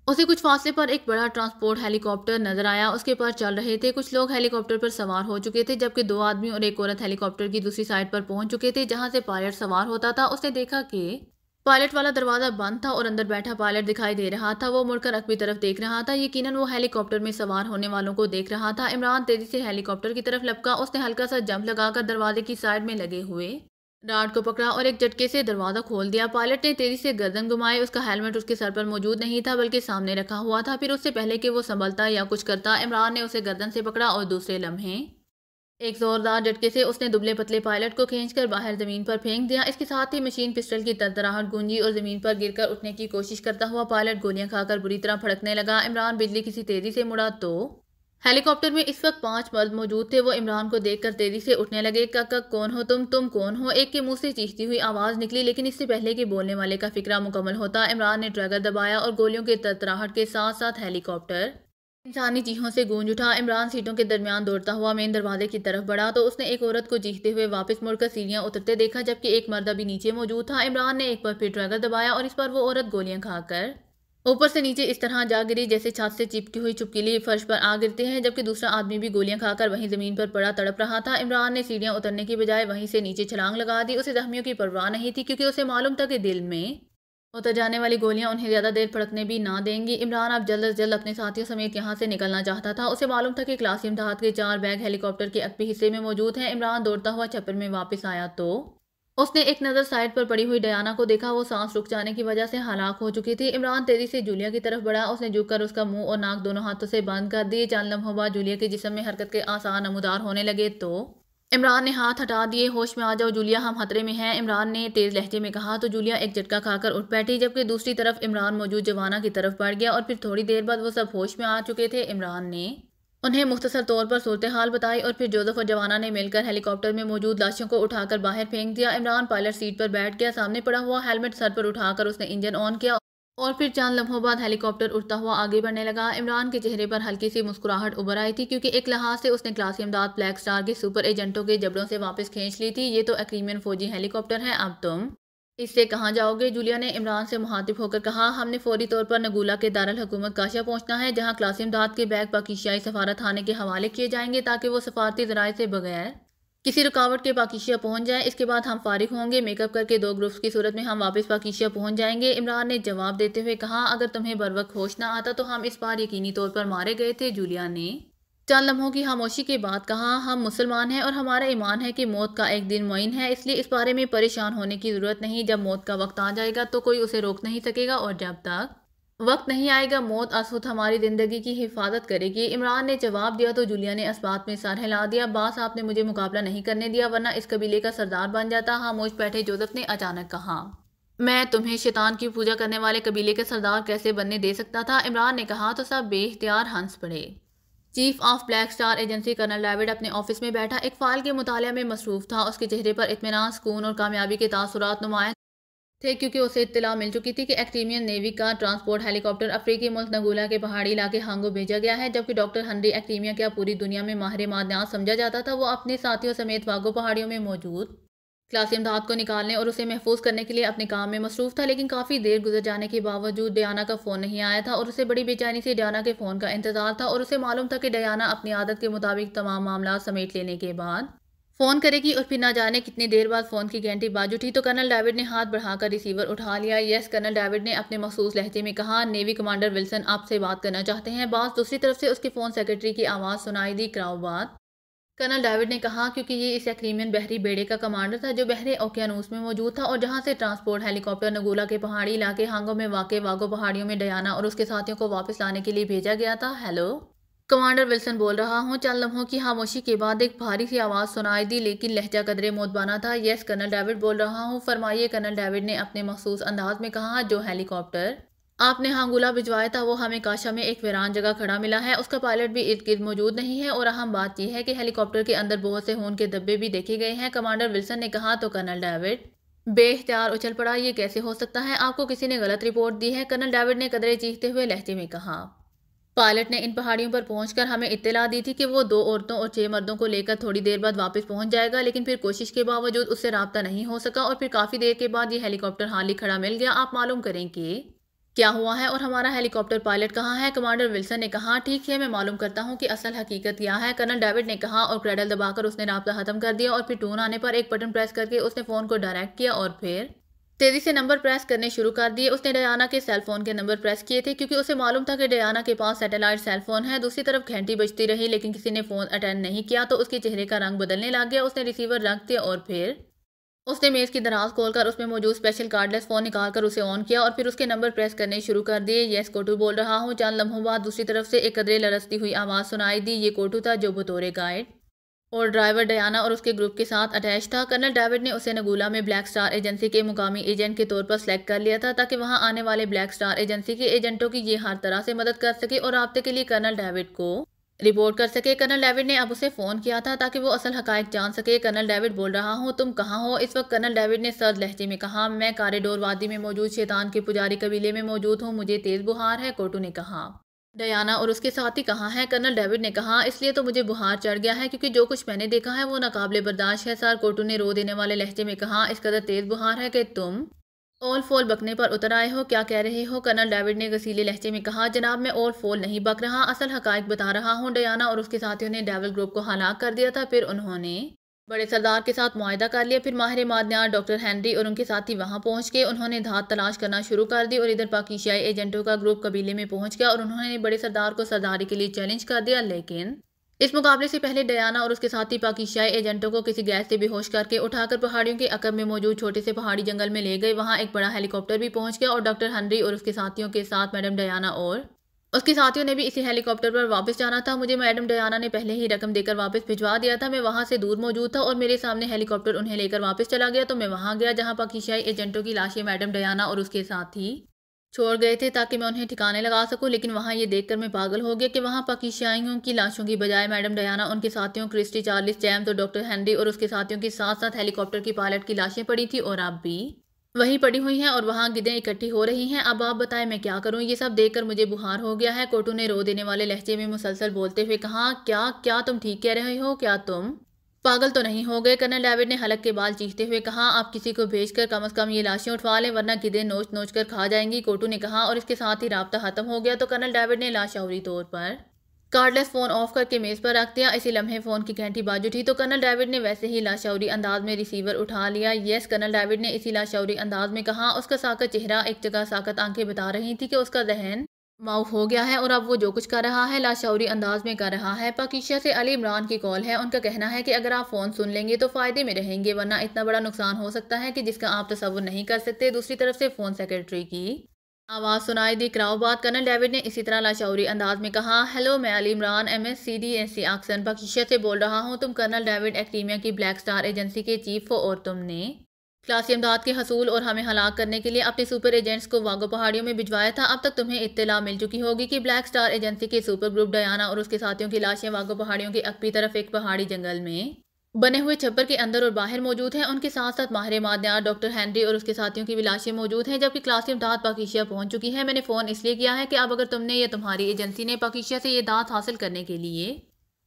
उसे कुछ फासले पर एक बड़ा ट्रांसपोर्ट हेलीकॉप्टर नजर आया उसके पास चल रहे थे कुछ लोग हेलीकॉप्टर पर सवार हो चुके थे जबकि दो आदमी और एक औरत हेलीकॉप्टर की दूसरी साइड पर पहुंच चुके थे जहां से पायलट सवार होता था उसने देखा कि पायलट वाला दरवाज़ा बंद था और अंदर बैठा पायलट दिखाई दे रहा था वो मुड़कर अकबी तरफ देख रहा था यकीन वो हेलीकॉप्टर में सवार होने वालों को देख रहा था इमरान तेजी से हेलीकॉप्टर की तरफ लपका उसने हल्का सा जंप लगाकर दरवाजे की साइड में लगे हुए डांट को पकड़ा और एक झटके से दरवाज़ा खोल दिया पायलट ने तेज़ी से गर्दन घुमाई उसका हेलमेट उसके सर पर मौजूद नहीं था बल्कि सामने रखा हुआ था फिर उससे पहले कि वो संभलता या कुछ करता इमरान ने उसे गर्दन से पकड़ा और दूसरे लम्हे एक ज़ोरदार झटके से उसने दुबले पतले पायलट को खींचकर बाहर ज़मीन पर फेंक दिया इसके साथ ही मशीन पिस्टल की तरतराहट गूंजी और ज़मीन पर गिरकर उठने की कोशिश करता हुआ पायलट गोलियां खाकर बुरी तरह फड़कने लगा इमरान बिजली किसी तेज़ी से मुड़ा तो हेलीकॉप्टर में इस वक्त पांच मर्द मौजूद थे वो इमरान को देखकर तेजी से उठने लगे काका कौन हो तुम तुम कौन हो एक के मुंह से चीखती हुई आवाज़ निकली लेकिन इससे पहले कि बोलने वाले का फिक्रा मुकम्मल होता इमरान ने ट्रैगर दबाया और गोलियों के तरतराहट के साथ साथ हेलीकॉप्टर इंसानी चीहों से गूंज उठा इमरान सीटों के दरमियान दौड़ता हुआ मेन दरवाजे की तरफ बढ़ा तो उसने एक औरत को चीखते हुए वापस मुड़कर सीढ़ियां उतरते देखा जबकि एक मर्द अभी नीचे मौजूद था इमरान ने एक बार फिर ट्रैगर दबाया और इस पर वो औरत गोलियां खाकर ऊपर से नीचे इस तरह जा गिरी जैसे छात से चिपकी हुई चुपकीली फर्श पर आ गिरते हैं जबकि दूसरा आदमी भी गोलियां खाकर वहीं ज़मीन पर पड़ा तड़प रहा था इमरान ने सीढ़ियां उतरने की बजाय वहीं से नीचे छलांग लगा दी उसे जख्मियों की परवाह नहीं थी क्योंकि उसे मालूम था कि दिल में उतर जाने वाली गोलियां उन्हें ज़्यादा देर फड़कने भी ना देंगी इमरान अब जल्द अज जल्द अपने साथियों समेत यहाँ से निकलना चाहता था उसे मालूम था कि क्लासिम धात के चार बैग हेलीकॉप्टर के अकबी हिस्से में मौजूद हैं इमरान दौड़ता हुआ छप्पर में वापस आया तो उसने एक नज़र साइड पर पड़ी हुई डयाना को देखा वो सांस रुक जाने की वजह से हलाक हो चुकी थी इमरान तेजी से जूलिया की तरफ बढ़ा उसने झुककर उसका मुंह और नाक दोनों हाथों से बंद कर दिए चंद लम्हों बाद जूलिया के जिसम में हरकत के आसान नमदार होने लगे तो इमरान ने हाथ हटा दिए होश में आ जाओ जूलिया हम खतरे में हैं इमरान ने तेज़ लहजे में कहा तो जूलिया एक झटका खाकर उठ बैठी जबकि दूसरी तरफ इमरान मौजूद जवाना की तरफ बढ़ गया और फिर थोड़ी देर बाद वो सब होश में आ चुके थे इमरान ने उन्हें मुख्तसर तौर पर सूरत हाल बताई और फिर जोजफ और जवाना ने मिलकर हेलीकॉप्टर में मौजूद लाशों को उठाकर बाहर फेंक दिया इमरान पायलट सीट पर बैठ गया सामने पड़ा हुआ हेलमेट सर पर उठाकर उसने इंजन ऑन किया और फिर चंद लम्हों बाद हेलीकॉप्टर उड़ता हुआ आगे बढ़ने लगा इमरान के चेहरे पर हल्की सी मुस्कुराहट उभर आई थी क्योंकि एक लिहाज से उसने क्लासी इमदाद ब्लैक स्टार के सुपर एजेंटों के जबड़ों से वापस खींच ली थी ये तो अक्रीमियन फौजी हेलीकॉप्टर है अब तुम इससे कहाँ जाओगे जूलिया ने इमरान से मुहातिब होकर कहा हमने फौरी तौर पर नगूला के दारुल हुकूमत काशा पहुंचना है जहां क्लासिम दाद के बैग पाकिशियाई सफारत थाने के हवाले किए जाएंगे ताकि वो सफारती जराये से बगैर किसी रुकावट के पाकिशिया पहुंच जाए इसके बाद हम फारिग होंगे मेकअप करके दो ग्रुप्स की सूरत में हम वापस पाकिशिया पहुंच जाएंगे इमरान ने जवाब देते हुए कहा अगर तुम्हें बरवक होश ना आता तो हम इस बार यकीनी तौर पर मारे गए थे जूलिया ने चंद लम्हों की खामोशी के बाद कहा हम मुसलमान हैं और हमारा ईमान है कि मौत का एक दिन मुइन है इसलिए इस बारे में परेशान होने की ज़रूरत नहीं जब मौत का वक्त आ जाएगा तो कोई उसे रोक नहीं सकेगा और जब तक वक्त नहीं आएगा मौत असुद हमारी ज़िंदगी की हिफाजत करेगी इमरान ने जवाब दिया तो जुलिया ने इस बात में सर हिला दिया बास आपने मुझे मुकाबला नहीं करने दिया वरना इस कबीले का सरदार बन जाता खामोश बैठे जोजफ ने अचानक कहा मैं तुम्हें शैतान की पूजा करने वाले कबीले के सरदार कैसे बनने दे सकता था इमरान ने कहा तो सब बेख्तियार हंस पड़े chief of Black Star agency colonel David अपने ऑफिस में बैठा एक फाइल के मुताले में मसरूफ था उसके चेहरे पर इतमान सुकून और कामयाबी के तासरात नुमाया थे क्योंकि उसे इतला मिल चुकी थी कि एक्टीमियन नेवी का ट्रांसपोर्ट हेलीकॉप्टर अफ्रीकी मुल्क नगोला के पहाड़ी इलाके हांगो भेजा गया है जबकि डॉक्टर हनरी एक्टीमिया क्या पूरी दुनिया में माहिर मादनात समझा जाता था वो अपने साथियों समेत वागो पहाड़ियों में मौजूद क्लास इमदाद को निकालने और उसे महफूज करने के लिए अपने काम में मसरूफ था लेकिन काफ़ी देर गुजर जाने के बावजूद डयाना का फ़ोन नहीं आया था और उसे बड़ी बेचैनी से डयाना के फ़ोन का इंतज़ार था और उसे मालूम था कि डयाना अपनी आदत के मुताबिक तमाम मामला समेट लेने के बाद फ़ोन करेगी और फिर ना जाने कितनी देर बाद फ़ोन की घंटी बाज उठी तो कर्नल डेविड ने हाथ बढ़ाकर रिसीवर उठा लिया यस कर्नल डेविड ने अपने मखसूस लहजे में कहा नेवी कमांडर विल्सन आपसे बात करना चाहते हैं बास दूसरी तरफ से उसके फ़ोन सेक्रेटरी की आवाज़ सुनाई दी क्राउबाद कर्नल डेविड ने कहा क्योंकि ये इस एक्रीमियन बहरी बेड़े का कमांडर था जो बहरे ओकियानूस में मौजूद था और जहां से ट्रांसपोर्ट हेलीकॉप्टर नगोला के पहाड़ी इलाके हांगो में वाके वागो पहाड़ियों में डयाना और उसके साथियों को वापस लाने के लिए भेजा गया था हेलो कमांडर विल्सन बोल रहा हूँ चंद लम्हों की खामोशी के बाद एक भारी सी आवाज़ सुनाई दी लेकिन लहजा कदरे मोतबाना था यस कर्नल डेविड बोल रहा हूँ फरमाइए कर्नल डेविड ने अपने मखसूस अंदाज में कहा जो हेलीकॉप्टर आपने हांगुला भिजवाया था वो हमें काशा में एक वीरान जगह खड़ा मिला है उसका पायलट भी इर्द गिर्द मौजूद नहीं है और अहम बात यह है कि हेलीकॉप्टर के अंदर बहुत से खून के धब्बे भी देखे गए हैं कमांडर विल्सन ने कहा तो कर्नल डेविड बेख्तियार उछल पड़ा ये कैसे हो सकता है आपको किसी ने गलत रिपोर्ट दी है कर्नल डेविड ने कदरे चीखते हुए लहजे में कहा पायलट ने इन पहाड़ियों पर पहुंचकर हमें इत्तला दी थी कि वो दो औरतों और छह मर्दों को लेकर थोड़ी देर बाद वापस पहुंच जाएगा लेकिन फिर कोशिश के बावजूद उससे रबता नहीं हो सका और फिर काफ़ी देर के बाद ये हेलीकॉप्टर हाल ही खड़ा मिल गया आप मालूम करें कि क्या हुआ है और हमारा हेलीकॉप्टर पायलट कहाँ है कमांडर विल्सन ने कहा ठीक है मैं मालूम करता हूँ कि असल हकीकत क्या है कर्नल डेविड ने कहा और क्रेडल दबाकर उसने रबता ख़त्म कर दिया और फिर टोन आने पर एक बटन प्रेस करके उसने फ़ोन को डायरेक्ट किया और फिर तेज़ी से नंबर प्रेस करने शुरू कर दिए उसने डयाना के सेल फोन के नंबर प्रेस किए थे क्योंकि उसे मालूम था कि डयाना के पास सैटेलाइट सेल फोन है दूसरी तरफ घंटी बजती रही लेकिन किसी ने फ़ोन अटेंड नहीं किया तो उसके चेहरे का रंग बदलने लग गया उसने रिसीवर रख दिया और फिर उसने मेज़ की दराज खोलकर उसमें मौजूद स्पेशल कार्डलेस फ़ोन निकालकर उसे ऑन किया और फिर उसके नंबर प्रेस करने शुरू कर दिए येस कोटू बोल रहा हूँ चंद लम्हों बाद दूसरी तरफ से एक कदरे लरसती हुई आवाज़ सुनाई दी ये कोटू था जो बतौरे गाइड और ड्राइवर डयाना और उसके ग्रुप के साथ अटैच था कर्नल डेविड ने उसे नगूला में ब्लैक स्टार एजेंसी के मुकामी एजेंट के तौर पर सेलेक्ट कर लिया था ताकि वहां आने वाले ब्लैक स्टार एजेंसी के एजेंटों की ये हर तरह से मदद कर सके और रबते के लिए कर्नल डेविड को रिपोर्ट कर सके कर्नल डेविड ने अब उसे फ़ोन किया था ताकि वो असल हकायक जान सके कर्नल डेविड बोल रहा हूँ तुम कहाँ हो इस वक्त कर्नल डेविड ने सर्द लहजे में कहा मैं कारिडोर वादी में मौजूद शैतान के पुजारी कबीले में मौजूद हूँ मुझे तेज़ बुहार है कोटू ने कहा डयाना और उसके साथी कहाँ हैं कर्नल डेविड ने कहा इसलिए तो मुझे बुहार चढ़ गया है क्योंकि जो कुछ मैंने देखा है वो नाकबले बर्दाश्त है सर कोटू ने रो देने वाले लहजे में कहा इस कदर तेज़ बुहार है कि तुम ओल फोल बकने पर उतर आए हो क्या कह रहे हो कर्नल डेविड ने गसीले लहजे में कहा जनाब मैं ओल फोल नहीं बक रहा असल हकायक बता रहा हूँ डयाना और उसके साथियों ने डेविल ग्रुप को हलाक कर दिया था फिर उन्होंने बड़े सरदार के साथ मुआदा कर लिया फिर माहिर मादनार डॉक्टर हैंनरी और उनके साथी वहाँ पहुँच के उन्होंने धात तलाश करना शुरू कर दी और इधर पाकिशियाई एजेंटों का ग्रुप कबीले में पहुँच गया और उन्होंने बड़े सरदार को सरदारी के लिए चैलेंज कर दिया लेकिन इस मुकाबले से पहले डयाना और उसके साथी पाकिस्तानी एजेंटों को किसी गैस से बेहोश करके उठाकर पहाड़ियों के अकब में मौजूद छोटे से पहाड़ी जंगल में ले गए वहां एक बड़ा हेलीकॉप्टर भी पहुंच गया और डॉक्टर हनरी और उसके साथियों के साथ मैडम डयाना और उसके साथियों ने भी इसी हेलीकॉप्टर पर वापस जाना था मुझे मैडम डयाना ने पहले ही रकम देकर वापस भिजवा दिया था मैं वहाँ से दूर मौजूद था और मेरे सामने हेलीकॉप्टर उन्हें लेकर वापस चला गया तो मैं वहाँ गया जहाँ पाकिस्तानी एजेंटों की लाशें मैडम डयाना और उसके साथी छोड़ गए थे ताकि मैं उन्हें ठिकाने लगा सकूं लेकिन वहां ये देखकर मैं पागल हो गया कि वहां पाकिस्तानियों की लाशों की बजाय मैडम डयाना उनके साथियों क्रिस्टी चार्लिस जैम तो डॉक्टर हैंनरी और उसके साथियों के साथ साथ हेलीकॉप्टर की पायलट की लाशें पड़ी थी और आप भी वहीं पड़ी हुई हैं और वहाँ गिदें इकट्ठी हो रही हैं अब आप बताएं मैं क्या करूँ ये सब देखकर मुझे बुखार हो गया है कोटू ने रो देने वाले लहजे में मुसलसल बोलते हुए कहा क्या क्या तुम ठीक कह रहे हो क्या तुम पागल तो नहीं हो गए कर्नल डेविड ने हलक के बाल चीखते हुए कहा आप किसी को भेजकर कम अज कम ये लाशें उठवा लें वरना गिदे नोच नोच कर खा जाएंगी कोटू ने कहा और इसके साथ ही रबता खत्म हो गया तो कर्नल डेविड ने लाशाहरी तौर पर कार्डलेस फ़ोन ऑफ करके मेज़ पर रख दिया इसी लम्हे फ़ोन की घंटी बाजू थी तो कर्नल डेविड ने वैसे ही लाशाहरी अंदाज में रिसीवर उठा लिया यस कर्नल डेविड ने इसी लाशाहरी अंदाज में कहा उसका साकत चेहरा एक जगह साकत आंखें बता रही थी कि उसका जहन माउफ हो गया है और अब वो जो कुछ कर रहा है लाशौरी अंदाज में कर रहा है पकीशा से अली इमरान की कॉल है उनका कहना है कि अगर आप फ़ोन सुन लेंगे तो फ़ायदे में रहेंगे वरना इतना बड़ा नुकसान हो सकता है कि जिसका आप तस्वुर नहीं कर सकते दूसरी तरफ से फ़ोन सेक्रेटरी की आवाज़ सुनाई दी कराओ बात कर्नल डेविड ने इसी तरह लाशौरी अंदाज में कहा हेलो मैं Ali Imran M S C D S C आक्सन पकीशा से बोल रहा हूँ तुम कर्नल डेविड एक्टीमिया की ब्लैक स्टार एजेंसी के चीफ हो और तुमने क्लासी अमदाद के हसूल और हमें हलाक करने के लिए अपने सुपर एजेंट्स को वागो पहाड़ियों में भिजवाया था अब तक तुम्हें इतला मिल चुकी होगी कि ब्लैक स्टार एजेंसी के सुपर ग्रुप डयाना और उसके साथियों की लाशें वागो पहाड़ियों के अकबी तरफ एक पहाड़ी जंगल में बने हुए छप्पर के अंदर और बाहर मौजूद हैं उनके साथ साथ माहिर माद्यार डॉक्टर हैंनरी और उसके साथियों की भी लाशें मौजूद हैं जबकि क्लासी दाद पाकिशिया पहुंच चुकी है मैंने फ़ोन इसलिए किया है कि अब अगर तुमने या तुम्हारी एजेंसी ने पाकिशिया से ये दाद हासिल करने के लिए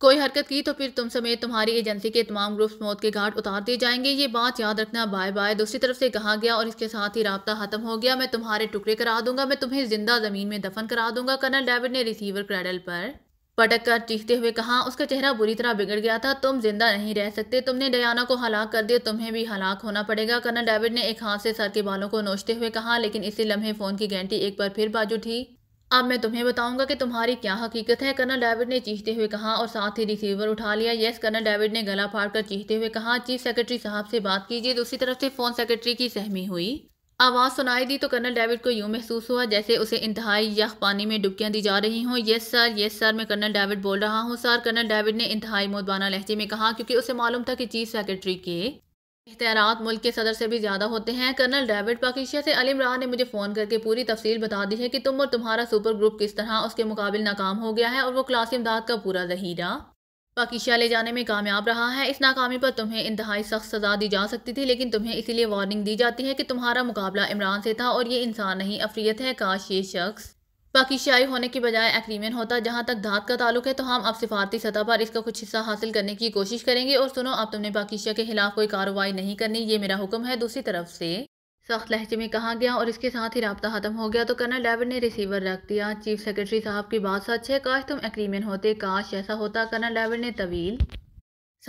कोई हरकत की तो फिर तुम समेत तुम्हारी एजेंसी के तमाम ग्रुप्स मौत के घाट उतार दिए जाएंगे ये बात याद रखना बाय बाय दूसरी तरफ से कहा गया और इसके साथ ही रबता खत्म हो गया मैं तुम्हारे टुकड़े करा दूंगा मैं तुम्हें जिंदा जमीन में दफन करा दूंगा कर्नल डेविड ने रिसीवर क्रैडल पर पटक कर चीखते हुए कहा उसका चेहरा बुरी तरह बिगड़ गया था तुम जिंदा नहीं रह सकते तुमने डयाना को हलाक कर दिया तुम्हें भी हलाक होना पड़ेगा कर्नल डेविड ने एक हाथ से सर के बालों को नोचते हुए कहा लेकिन इसी लम्हे फोन की घंटी एक बार फिर बाजू थी अब मैं तुम्हें बताऊंगा कि तुम्हारी क्या हकीकत है कर्नल डेविड ने चीखते हुए कहा और साथ ही रिसीवर उठा लिया यस कर्नल डेविड ने गला फाड़ कर चीखते हुए कहा चीफ सेक्रेटरी साहब से बात कीजिए दूसरी तरफ से फ़ोन सेक्रेटरी की सहमी हुई आवाज़ सुनाई दी तो कर्नल डेविड को यूँ महसूस हुआ जैसे उसे इंतहाई यख पानी में डुबकियाँ दी जा रही हों यस सर यस सर मैं कर्नल डेविड बोल रहा हूँ सर कर्नल डेविड ने इंतहाई मोदबाना लहजे में कहा क्योंकि उसे मालूम था कि चीफ सेक्रेटरी के इख्तियारत मुल्क के सदर से भी ज़्यादा होते हैं कर्नल डेविड पाकिशिया से अलीम राह ने मुझे फ़ोन करके पूरी तफसील बता दी है कि तुम और तुम्हारा सुपर ग्रुप किस तरह उसके मुकाबले नाकाम हो गया है और वो क्लास इमदाद का पूरा जहीरा पाकिशिया ले जाने में कामयाब रहा है इस नाकामी पर तुम्हें इंतहाई सख्त सज़ा दी जा सकती थी लेकिन तुम्हें इसीलिए वार्निंग दी जाती है कि तुम्हारा मुकाबला इमरान से था और ये इंसान नहीं अफरीत है काश ये शख्स पाकिशाई होने की बजाय एक्रीमियन होता जहाँ तक धात का ताल्लुक है तो हम अब सिफारती सतह पर इसका कुछ हिस्सा हासिल करने की कोशिश करेंगे और सुनो अब तुमने पाकिशा के खिलाफ कोई कार्रवाई नहीं करनी ये मेरा हुक्म है दूसरी तरफ से सख्त लहजे में कहा गया और इसके साथ ही रबता ख़त्म हो गया तो कर्नल डेविड ने रिसीवर रख दिया चीफ सेक्रेटरी साहब की बात सच है काश तुम एक्रीमियन होते काश ऐसा होता कर्नल डेविड ने तवील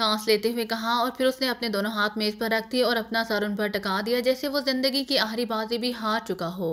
सांस लेते हुए कहा और फिर उसने अपने दोनों हाथ मेज़ पर रख दिए और अपना सर उन पर टका दिया जैसे वो ज़िंदगी की आहरी बाजी भी हार चुका हो